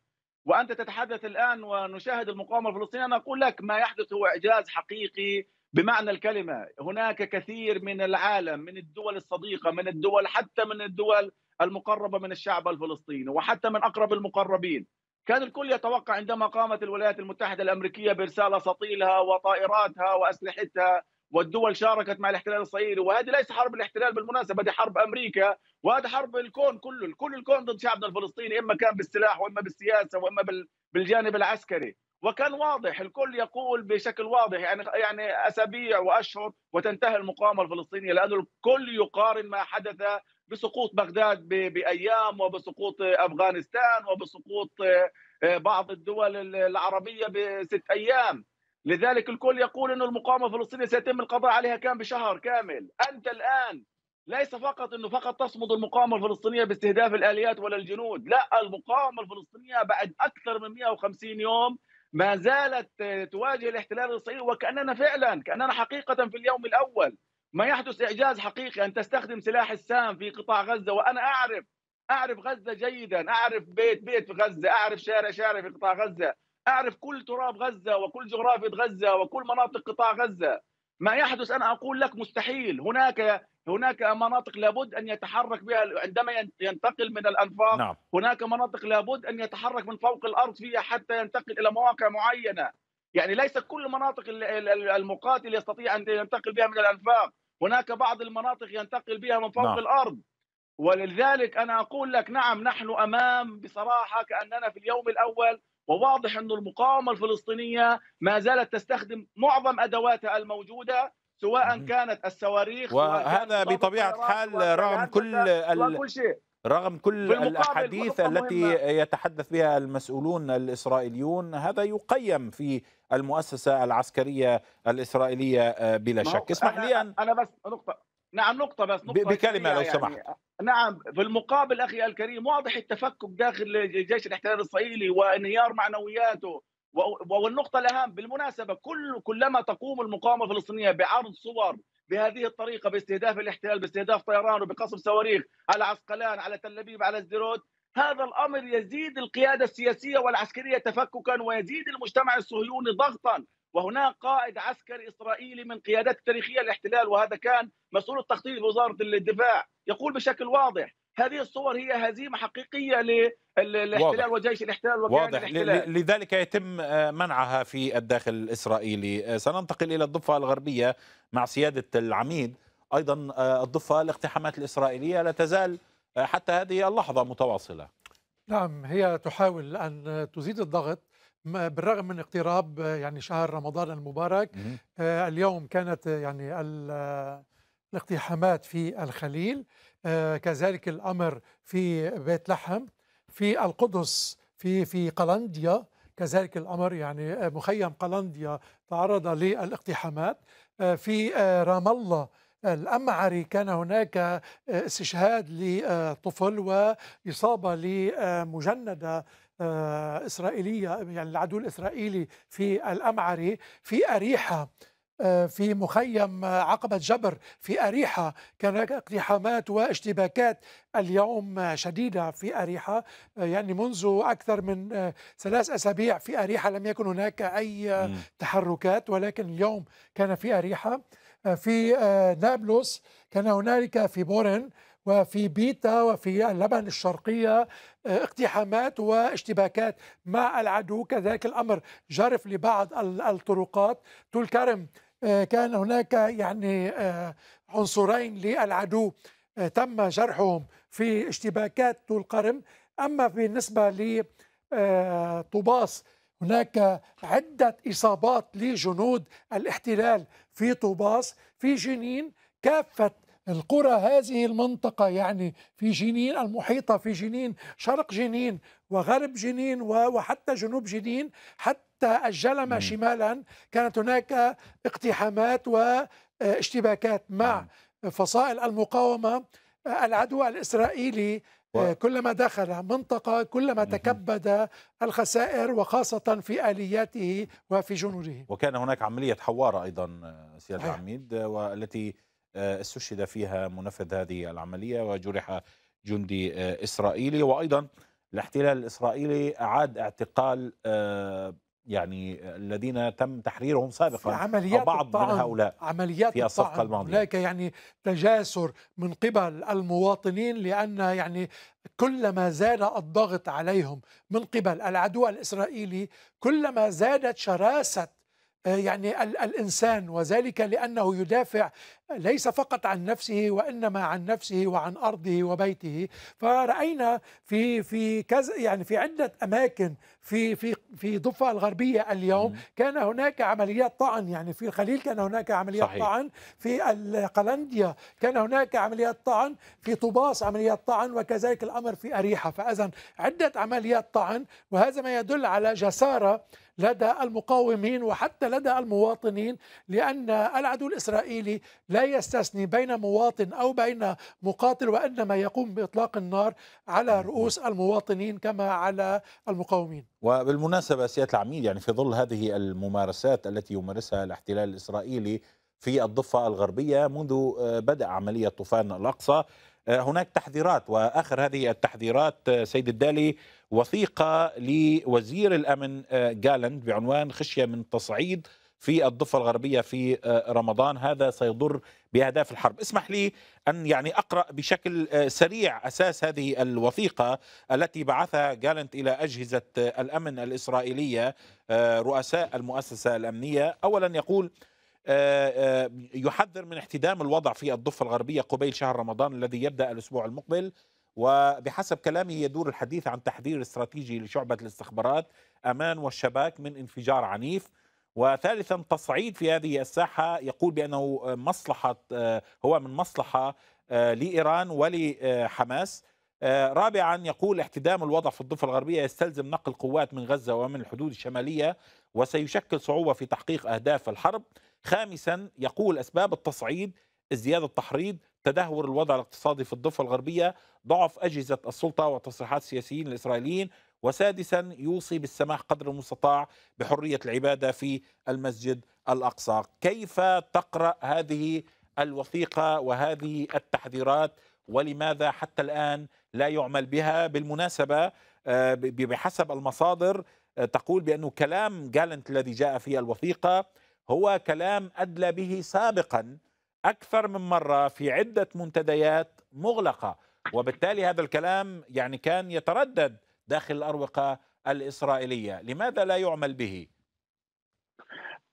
وانت تتحدث الان ونشاهد المقاومه الفلسطينيه انا اقول لك ما يحدث هو اعجاز حقيقي بمعنى الكلمه، هناك كثير من العالم من الدول الصديقه من الدول حتى من الدول المقربه من الشعب الفلسطيني وحتى من اقرب المقربين كان الكل يتوقع عندما قامت الولايات المتحده الامريكيه بارسال اساطيلها وطائراتها واسلحتها والدول شاركت مع الاحتلال الصهيوني وهذه ليس حرب الاحتلال بالمناسبه هذه حرب امريكا وهذه حرب الكون كله كل الكون ضد شعبنا الفلسطيني اما كان بالسلاح واما بالسياسه واما بالجانب العسكري وكان واضح الكل يقول بشكل واضح يعني يعني اسابيع واشهر وتنتهي المقاومه الفلسطينيه لانه الكل يقارن ما حدث بسقوط بغداد بايام وبسقوط آه، افغانستان وبسقوط آه، آه، بعض الدول العربيه بست ايام لذلك الكل يقول أن المقاومه الفلسطينيه سيتم القضاء عليها كان بشهر كامل انت الان ليس فقط انه فقط تصمد المقاومه الفلسطينيه باستهداف الاليات ولا الجنود لا المقاومه الفلسطينيه بعد اكثر من 150 يوم ما زالت تواجه الاحتلال الاسرائيلي وكاننا فعلا كاننا حقيقه في اليوم الاول ما يحدث إعجاز حقيقي أن تستخدم سلاح السام في قطاع غزة وأنا أعرف أعرف غزة جيدا أعرف بيت بيت في غزة أعرف شارع شارع في قطاع غزة أعرف كل تراب غزة وكل جغرافية غزة وكل مناطق قطاع غزة ما يحدث أنا أقول لك مستحيل هناك هناك مناطق لابد أن يتحرك بها عندما ينتقل من الأنفاق نعم. هناك مناطق لابد أن يتحرك من فوق الأرض فيها حتى ينتقل إلى مواقع معينة يعني ليس كل مناطق المقاتل يستطيع ان ينتقل بها من الانفاق هناك بعض المناطق ينتقل بها من فوق نعم. الارض ولذلك انا اقول لك نعم نحن امام بصراحه كاننا في اليوم الاول وواضح أن المقاومة الفلسطينية ما زالت تستخدم معظم أدواتها الموجودة سواء كانت الصواريخ وهذا بطبيعة الحال رغم كل ال... كل شيء رغم كل الاحاديث التي يتحدث بها المسؤولون الاسرائيليون هذا يقيم في المؤسسه العسكريه الاسرائيليه آه، بلا شك اسمح لي ان انا بس نقطه نعم نقطه بس نقطه بكلمه لو يعني. سمحت يعني نعم بالمقابل اخي الكريم واضح التفكك داخل جيش الاحتلال الاسرائيلي وانهيار معنوياته والنقطة الأهم بالمناسبة كل كلما تقوم المقاومة الفلسطينية بعرض صور بهذه الطريقه باستهداف الاحتلال باستهداف طيران وبقصف صواريخ على عسقلان على تل ابيب على الزيروت هذا الامر يزيد القياده السياسيه والعسكريه تفككا ويزيد المجتمع الصهيوني ضغطا وهناك قائد عسكري اسرائيلي من قيادات التاريخيه الاحتلال وهذا كان مسؤول التخطيط بوزاره الدفاع يقول بشكل واضح هذه الصور هي هزيمه حقيقيه للاحتلال وجيش الاحتلال وكيان الاحتلال لذلك يتم آه، منعها في الداخل الاسرائيلي آه، سننتقل الى الضفه الغربيه مع سياده العميد ايضا آه، الضفه الاقتحامات الاسرائيليه لا تزال حتى هذه اللحظه متواصله نعم هي تحاول ان تزيد الضغط بالرغم من اقتراب يعني شهر رمضان المبارك اليوم كانت يعني الاقتحامات في الخليل آه، كذلك الأمر في بيت لحم في القدس في في قلنديا كذلك الأمر يعني آه، مخيم قلنديا تعرض للاقتحامات آه، في رام الله الأمعري كان هناك استشهاد لطفل وإصابة لمجندة إسرائيلية يعني العدو الإسرائيلي في الأمعري في أريحة في مخيم عقبة جبر في أريحة كان هناك اقتحامات واشتباكات اليوم شديدة في أريحة يعني منذ أكثر من ثلاث أسابيع في أريحة لم يكن هناك أي تحركات ولكن اليوم كان في أريحة في نابلس كان هنالك في بورن وفي بيتا وفي اللبن الشرقية اقتحامات واشتباكات مع العدو كذلك الأمر جرف لبعض الطرقات تول كرم آه، كان هناك يعني آه، عنصرين للعدو آه، تم جرحهم في اشتباكات طول قرم أما بالنسبة لطوباس هناك عدة إصابات لجنود الاحتلال في طوباس في جنين كافة القرى هذه المنطقة يعني في جنين المحيطة في جنين شرق جنين وغرب جنين وحتى جنوب جنين حتى حتى الجلمة شمالا كانت هناك اقتحامات واشتباكات مع نعم. فصائل المقاومة العدو الإسرائيلي و... آه، كلما دخل منطقة كلما تكبد الخسائر وخاصة في آلياته وفي جنوده وكان هناك عملية حوارة أيضا آه، سيادة هي. العميد آه، والتي استشهد فيها منفذ هذه العملية وجرح جندي إسرائيلي وأيضا الاحتلال الإسرائيلي أعاد اعتقال يعني الذين تم تحريرهم سابقا في عمليات بعض الطعن من هؤلاء عمليات في الصفقه الماضيه هناك يعني تجاسر من قبل المواطنين لان يعني كلما زاد الضغط عليهم من قبل العدو الاسرائيلي كلما زادت شراسه آه، يعني الانسان وذلك لانه يدافع ليس فقط عن نفسه وانما عن نفسه وعن ارضه وبيته فرأينا في في كذا يعني في عده اماكن في في في ضفة الغربيه اليوم كان هناك عمليات طعن يعني في الخليل كان هناك عمليات صحيح. طعن في القلنديا كان هناك عمليات طعن في طوباس عمليات طعن وكذلك الامر في اريحه فاذا عده عمليات طعن وهذا ما يدل على جساره لدى المقاومين وحتى لدى المواطنين لان العدو الاسرائيلي لا لا يستثني بين مواطن أو بين مقاتل وإنما يقوم بإطلاق النار على نعم. رؤوس المواطنين كما على المقاومين وبالمناسبة سيادة العميد يعني في ظل هذه الممارسات التي يمارسها الاحتلال الإسرائيلي في الضفة الغربية منذ آه، بدأ عملية طوفان الأقصى آه، هناك تحذيرات وآخر هذه التحذيرات آه، سيد الدالي وثيقة لوزير الأمن جالند بعنوان خشية من تصعيد في الضفة الغربية في آه، رمضان هذا سيضر بأهداف الحرب اسمح لي أن يعني أقرأ بشكل آه، سريع أساس هذه الوثيقة التي بعثها جالنت إلى أجهزة آه، الأمن الإسرائيلية رؤساء المؤسسة الأمنية أولا يقول يحذر من احتدام الوضع في الضفة الغربية قبيل شهر رمضان الذي يبدأ الأسبوع المقبل وبحسب كلامه يدور الحديث عن تحذير استراتيجي لشعبة الاستخبارات أمان والشباك من انفجار عنيف وثالثا تصعيد في هذه الساحة يقول بأنه مصلحة آه، هو من مصلحة آه، لإيران ولحماس آه، رابعا يقول احتدام الوضع في الضفة الغربية يستلزم نقل قوات من غزة ومن الحدود الشمالية وسيشكل صعوبة في تحقيق أهداف الحرب خامسا يقول أسباب التصعيد ازدياد التحريض تدهور الوضع الاقتصادي في الضفة الغربية ضعف أجهزة السلطة وتصريحات السياسيين الإسرائيليين وسادسا يوصي بالسماح قدر المستطاع بحرية العبادة في المسجد الأقصى كيف تقرأ هذه الوثيقة وهذه التحذيرات ولماذا حتى الآن لا يعمل بها بالمناسبة آه، بحسب المصادر آه، تقول بأنه كلام جالنت الذي جاء في الوثيقة هو كلام أدلى به سابقا أكثر من مرة في عدة منتديات مغلقة وبالتالي هذا الكلام يعني كان يتردد داخل الأروقة الإسرائيلية لماذا لا يعمل به؟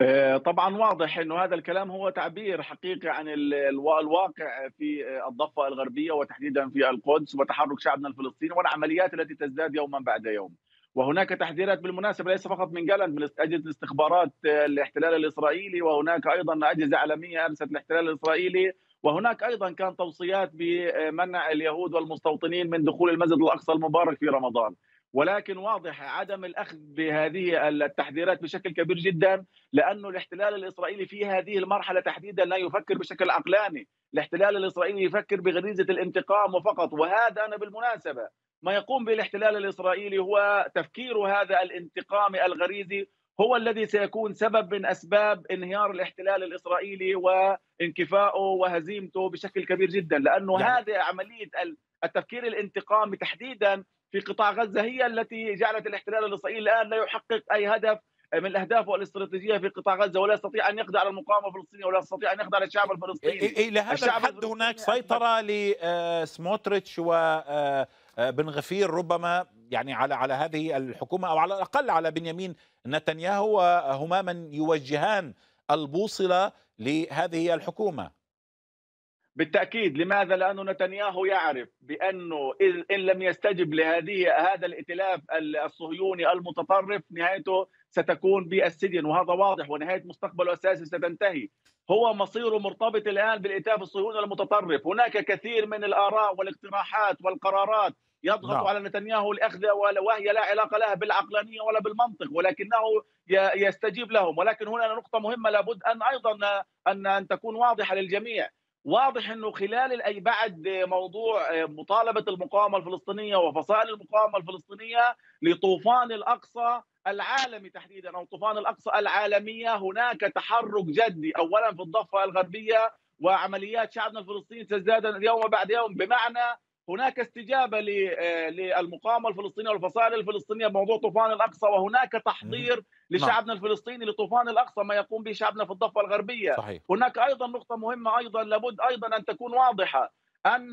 آه، طبعا واضح انه هذا الكلام هو تعبير حقيقي عن الواقع في الضفه الغربيه وتحديدا في القدس وتحرك شعبنا الفلسطيني والعمليات التي تزداد يوما بعد يوم. وهناك تحذيرات بالمناسبه ليس فقط من جالنت من اجهزه استخبارات آه، الاحتلال الاسرائيلي وهناك ايضا اجهزه عالميه امست الاحتلال الاسرائيلي وهناك ايضا كان توصيات بمنع اليهود والمستوطنين من دخول المسجد الاقصى المبارك في رمضان ولكن واضح عدم الاخذ بهذه التحذيرات بشكل كبير جدا لانه الاحتلال الاسرائيلي في هذه المرحله تحديدا لا يفكر بشكل عقلاني، الاحتلال الاسرائيلي يفكر بغريزه الانتقام وفقط وهذا انا بالمناسبه ما يقوم به الاحتلال الاسرائيلي هو تفكير هذا الانتقام الغريزي هو الذي سيكون سبب من اسباب انهيار الاحتلال الاسرائيلي وانكفائه وهزيمته بشكل كبير جدا لانه يعني. هذه عمليه التفكير الانتقامي تحديدا في قطاع غزه هي التي جعلت الاحتلال الاسرائيلي الان لا يحقق اي هدف من اهدافه الاستراتيجيه في قطاع غزه ولا يستطيع ان يقضي على المقاومه الفلسطينيه ولا يستطيع ان يقضي على الشعب الفلسطيني الى هذا الحد هناك يعني سيطره لسموتريتش آه، وبن آه، آه، غفير ربما يعني على على هذه الحكومه او على الاقل على بنيامين نتنياهو وهما من يوجهان البوصله لهذه الحكومه بالتاكيد لماذا لانه نتنياهو يعرف بانه ان لم يستجب لهذه هذا الائتلاف الصهيوني المتطرف نهايته ستكون بالسجن وهذا واضح ونهايه مستقبله السياسي ستنتهي هو مصيره مرتبط الان بالائتلاف الصهيوني المتطرف هناك كثير من الاراء والاقتراحات والقرارات يضغط نعم. على نتنياهو لاخذه وهي لا علاقه لها بالعقلانيه ولا بالمنطق ولكنه يستجيب لهم ولكن هنا نقطه مهمه لابد ان ايضا ان ان تكون واضحه للجميع واضح انه خلال الاي بعد موضوع مطالبه المقاومه الفلسطينيه وفصائل المقاومه الفلسطينيه لطوفان الاقصى العالمي تحديدا او طوفان الاقصى العالميه هناك تحرك جدي اولا في الضفه الغربيه وعمليات شعبنا الفلسطيني تزداد يوم بعد يوم بمعنى هناك استجابه آه، للمقاومه الفلسطينيه والفصائل الفلسطينيه بموضوع طوفان الاقصى وهناك تحضير نعم. لشعبنا الفلسطيني لطوفان الاقصى ما يقوم به شعبنا في الضفه الغربيه صحيح. هناك ايضا نقطه مهمه ايضا لابد ايضا ان تكون واضحه ان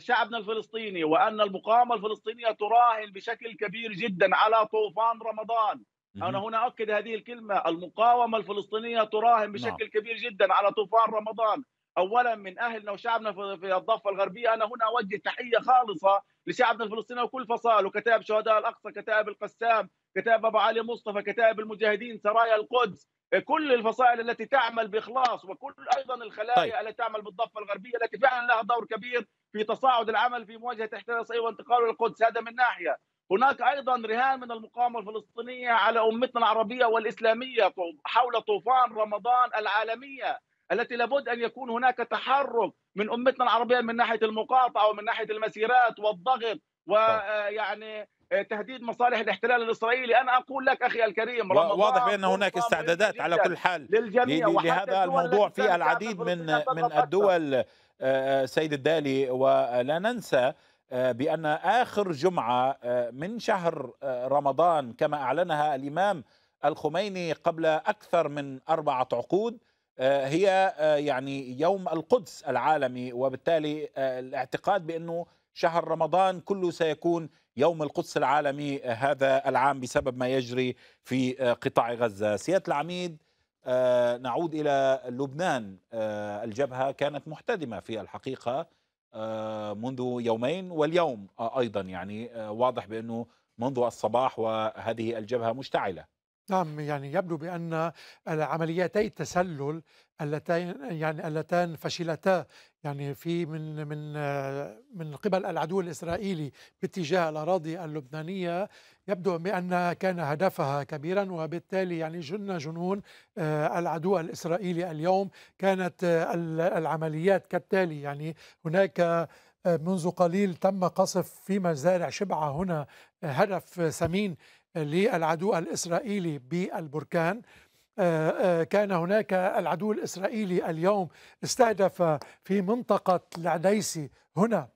شعبنا الفلسطيني وان المقاومه الفلسطينيه تراهن بشكل كبير جدا على طوفان رمضان انا هنا اؤكد هذه الكلمه المقاومه الفلسطينيه تراهن نعم. بشكل كبير جدا على طوفان رمضان اولا من اهلنا وشعبنا في الضفه الغربيه انا هنا اوجه تحيه خالصه لشعبنا الفلسطيني وكل فصائل كتائب شهداء الاقصى كتائب القسام كتائب ابو علي مصطفى كتائب المجاهدين سرايا القدس كل الفصائل التي تعمل باخلاص وكل ايضا الخلايا طيب. التي تعمل بالضفه الغربيه التي فعلا لها دور كبير في تصاعد العمل في مواجهه احتلال اسرائيل وانتقاله للقدس هذا من ناحيه هناك ايضا رهان من المقاومه الفلسطينيه على امتنا العربيه والاسلاميه حول طوفان رمضان العالميه التي لابد ان يكون هناك تحرك من امتنا العربيه من ناحيه المقاطعه ومن ناحيه المسيرات والضغط ويعني آه، آه، تهديد مصالح الاحتلال الاسرائيلي انا اقول لك اخي الكريم رمضان واضح بان هناك استعدادات على كل حال للجميع لهذا الموضوع في العديد من من الدول آه، سيد الدالي ولا ننسى بان اخر جمعه من شهر رمضان كما اعلنها الامام الخميني قبل اكثر من اربعه عقود آه، هي آه، يعني يوم القدس العالمي وبالتالي آه، الاعتقاد بانه شهر رمضان كله سيكون يوم القدس العالمي هذا العام بسبب ما يجري في قطاع غزه. سياده العميد نعود الى لبنان الجبهه كانت محتدمه في الحقيقه منذ يومين واليوم ايضا يعني واضح بانه منذ الصباح وهذه الجبهه مشتعله. نعم يعني يبدو بأن عمليتي التسلل اللتين يعني اللتان فشلتا يعني في من من من قبل العدو الاسرائيلي باتجاه الاراضي اللبنانيه يبدو بان كان هدفها كبيرا وبالتالي يعني جن جنون آه، العدو الاسرائيلي اليوم كانت آه، العمليات كالتالي يعني هناك آه، منذ قليل تم قصف في مزارع شبعه هنا هدف ثمين للعدو الإسرائيلي بالبركان آه، آه، كان هناك العدو الإسرائيلي اليوم استهدف في منطقة العديسي هنا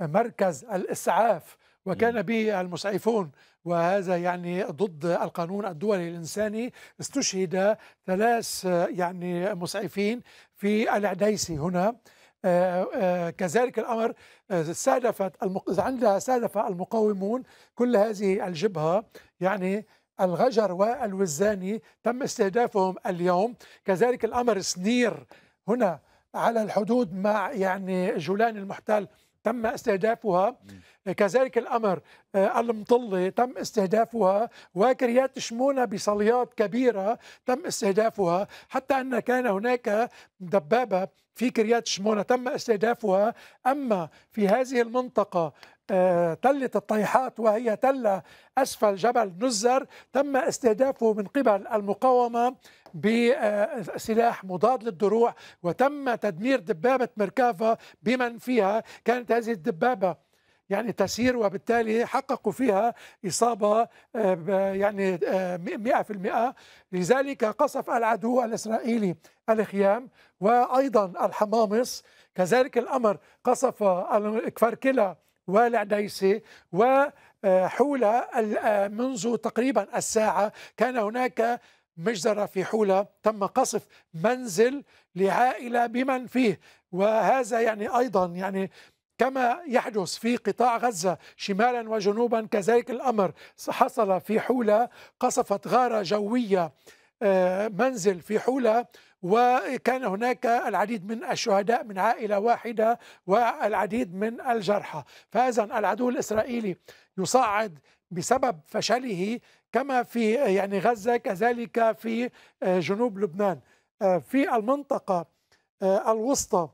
مركز الإسعاف وكان به المسعفون وهذا يعني ضد القانون الدولي الإنساني استشهد ثلاث يعني مسعفين في العديسي هنا آه، آه، كذلك الأمر استهدفت آه، المق... عندها استهدف المقاومون كل هذه الجبهة يعني الغجر والوزاني تم استهدافهم اليوم كذلك الأمر سنير هنا على الحدود مع يعني جولان المحتل تم استهدافها كذلك الأمر آه، المطلة تم استهدافها وكريات شمونة بصليات كبيرة تم استهدافها حتى أن كان هناك دبابة في كريات شمونة تم استهدافها أما في هذه المنطقة آه، تلة الطيحات وهي تلة أسفل جبل نزر تم استهدافه من قبل المقاومة بسلاح مضاد للدروع وتم تدمير دبابة مركافة بمن فيها كانت هذه الدبابة يعني تسير وبالتالي حققوا فيها إصابة آه، يعني 100% آه، لذلك قصف العدو الإسرائيلي الخيام وأيضا الحمامص كذلك الأمر قصف كفركلة والعديسي وحول آه، آه، منذ تقريبا الساعة كان هناك مجزرة في حولة تم قصف منزل لعائلة بمن فيه وهذا يعني أيضا يعني كما يحدث في قطاع غزة شمالا وجنوبا كذلك الأمر حصل في حولة قصفت غارة جوية آه، منزل في حولة وكان هناك العديد من الشهداء من عائلة واحدة والعديد من الجرحى فإذا العدو الإسرائيلي يصعد بسبب فشله كما في يعني غزة كذلك في آه، جنوب لبنان آه، في المنطقة الوسطى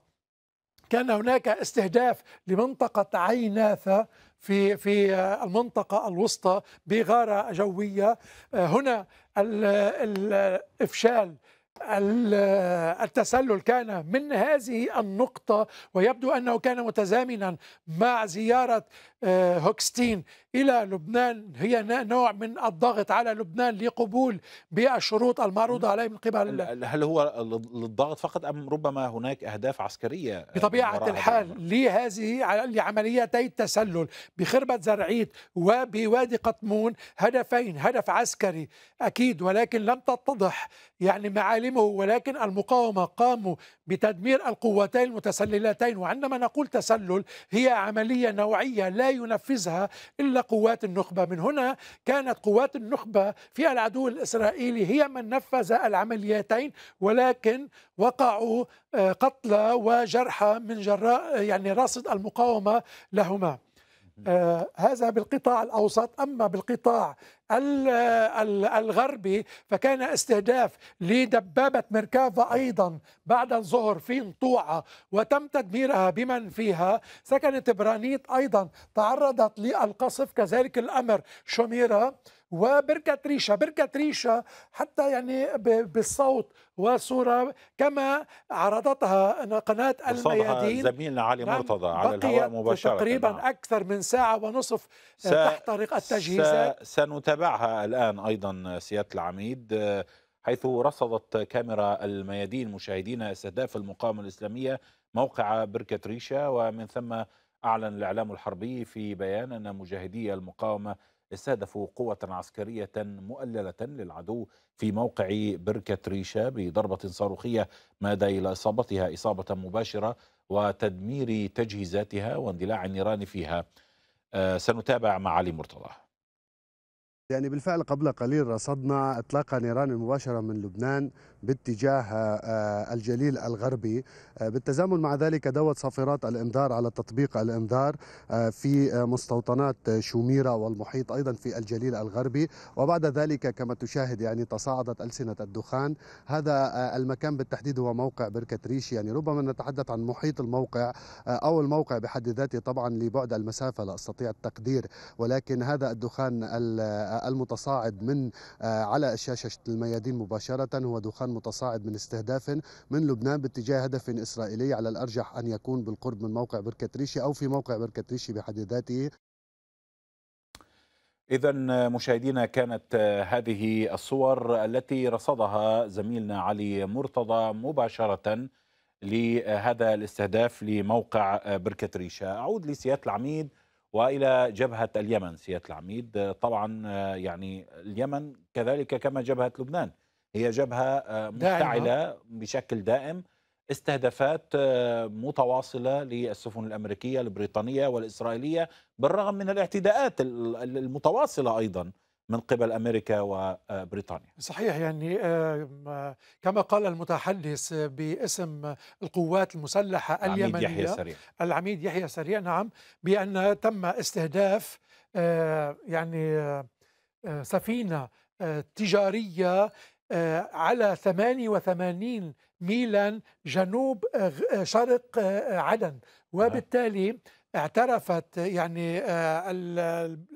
كان هناك استهداف لمنطقة عيناثة في في آه، المنطقه الوسطى بغاره جويه آه، هنا الافشال آه، التسلل كان من هذه النقطة ويبدو أنه كان متزامنا مع زيارة هوكستين إلى لبنان هي نوع من الضغط على لبنان لقبول بالشروط المعروضة عليه من قبل هل هو للضغط فقط أم ربما هناك أهداف عسكرية بطبيعة الحال لهذه لعمليتي التسلل بخربة زرعيت وبوادي قطمون هدفين هدف عسكري أكيد ولكن لم تتضح يعني معالمه ولكن المقاومة قاموا بتدمير القوتين المتسللتين وعندما نقول تسلل هي عملية نوعية لا ينفذها إلا قوات النخبة من هنا كانت قوات النخبة في العدو الإسرائيلي هي من نفذ العمليتين ولكن وقعوا آه، قتلى وجرحى من جراء يعني رصد المقاومة لهما آه، هذا بالقطاع الاوسط اما بالقطاع الغربي فكان استهداف لدبابة ميركافا أيضا بعد الظهر في انطوعة وتم تدميرها بمن فيها سكنة برانيت أيضا تعرضت للقصف كذلك الأمر شميرة وبركة ريشة بركة ريشة حتى يعني بالصوت والصورة كما عرضتها قناة الميادين زميلنا علي نعم، مرتضى على الهواء مباشرة تقريبا أكثر من ساعة ونصف تحترق التجهيزات سنتابع نتابعها الآن أيضا سيادة العميد حيث رصدت كاميرا الميادين مشاهدينا استهداف المقاومة الإسلامية موقع بركة ريشة ومن ثم أعلن الإعلام الحربي في بيان أن مجاهدي المقاومة استهدفوا قوة عسكرية مؤللة للعدو في موقع بركة ريشة بضربة صاروخية ما إلى إصابتها إصابة مباشرة وتدمير تجهيزاتها واندلاع النيران فيها آه، سنتابع مع علي مرتضى يعني بالفعل قبل قليل رصدنا اطلاق نيران مباشره من لبنان باتجاه آه، آه، الجليل الغربي آه، بالتزامن مع ذلك دوت صافرات الانذار على تطبيق الانذار في مستوطنات شوميرة والمحيط أيضا في الجليل الغربي وبعد ذلك كما تشاهد يعني تصاعدت ألسنة الدخان هذا المكان بالتحديد هو موقع بركة ريش يعني ربما نتحدث عن محيط الموقع أو الموقع بحد ذاته طبعا لبعد المسافة لا أستطيع التقدير ولكن هذا الدخان المتصاعد من على شاشة الميادين مباشرة هو دخان متصاعد من استهداف من لبنان باتجاه هدف إسرائيلي على الأرجح أن يكون بالقرب من موقع بركاتريشي أو في موقع بركاتريشي بحد ذاته إذا مشاهدينا كانت هذه الصور التي رصدها زميلنا علي مرتضى مباشرة لهذا الاستهداف لموقع بركاتريشا أعود لسيادة العميد وإلى جبهة اليمن سيادة العميد طبعا يعني اليمن كذلك كما جبهة لبنان هي جبهة آه، مفتعلة بشكل دائم استهدافات آه، متواصلة للسفن الأمريكية البريطانية والإسرائيلية بالرغم من الاعتداءات المتواصلة أيضا من قبل أمريكا وبريطانيا آه، صحيح يعني كما قال المتحدث باسم القوات المسلحة اليمنية العميد يحيى سريع العميد يحيى سريع نعم بأن تم استهداف يعني سفينة تجارية آه، على 88 ميلا جنوب آه، آه، شرق عدن وبالتالي اعترفت يعني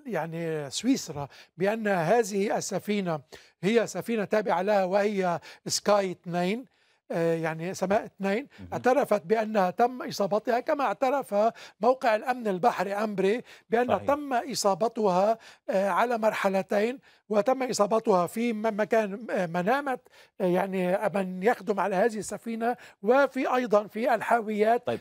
يعني سويسرا بان هذه السفينه هي سفينه تابعه لها وهي سكاي 2 آه، يعني سماء اثنين اعترفت بأنها تم إصابتها كما اعترف موقع الأمن البحري أمبري بأن صحيح. تم إصابتها آه، على مرحلتين وتم إصابتها في مكان آه، منامة يعني من يخدم على هذه السفينة وفي أيضا في الحاويات طيب.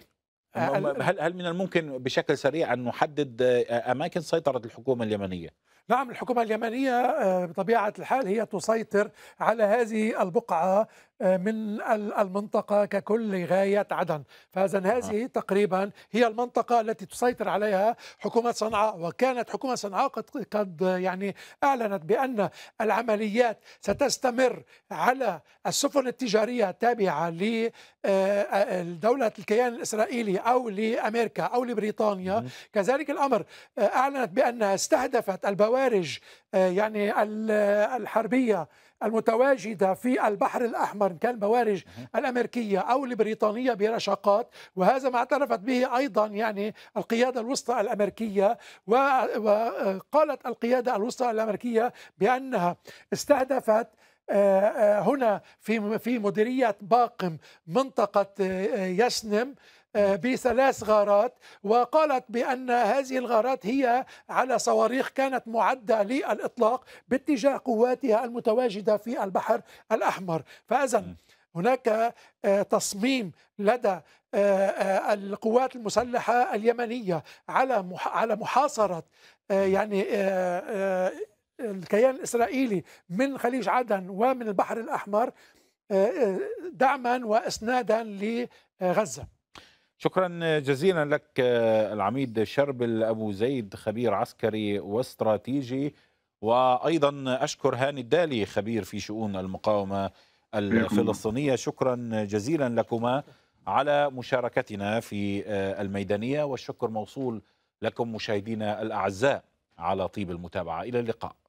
هل هل من الممكن بشكل سريع ان نحدد اماكن سيطره الحكومه اليمنيه؟ نعم الحكومة اليمنية آه، بطبيعة الحال هي تسيطر على هذه البقعة آه، من المنطقة ككل لغاية عدن فإذا هذه تقريبا هي المنطقة التي تسيطر عليها حكومة صنعاء وكانت حكومة صنعاء قد, قد يعني أعلنت بأن العمليات ستستمر على السفن التجارية التابعة آه، لدولة الكيان الإسرائيلي أو لأمريكا أو لبريطانيا كذلك الأمر أعلنت بأنها استهدفت البوابة الخوارج آه، يعني الحربية المتواجدة في البحر الأحمر كالموارج الأمريكية أو البريطانية برشقات وهذا ما اعترفت به أيضا يعني القيادة الوسطى الأمريكية وقالت آه، القيادة الوسطى الأمريكية بأنها استهدفت آه، هنا في في مديريه باقم منطقه يسنم بثلاث غارات وقالت بأن هذه الغارات هي على صواريخ كانت معدة للإطلاق باتجاه قواتها المتواجدة في البحر الأحمر فإذا هناك آه، تصميم لدى آه، آه، القوات المسلحة اليمنية على على محاصرة يعني الكيان الإسرائيلي من خليج عدن ومن البحر الأحمر دعما وإسنادا لغزة شكرا جزيلا لك العميد شربل ابو زيد خبير عسكري واستراتيجي وايضا اشكر هاني الدالي خبير في شؤون المقاومه الفلسطينيه شكرا جزيلا لكما على مشاركتنا في آه، الميدانيه والشكر موصول لكم مشاهدينا الاعزاء على طيب المتابعه الى اللقاء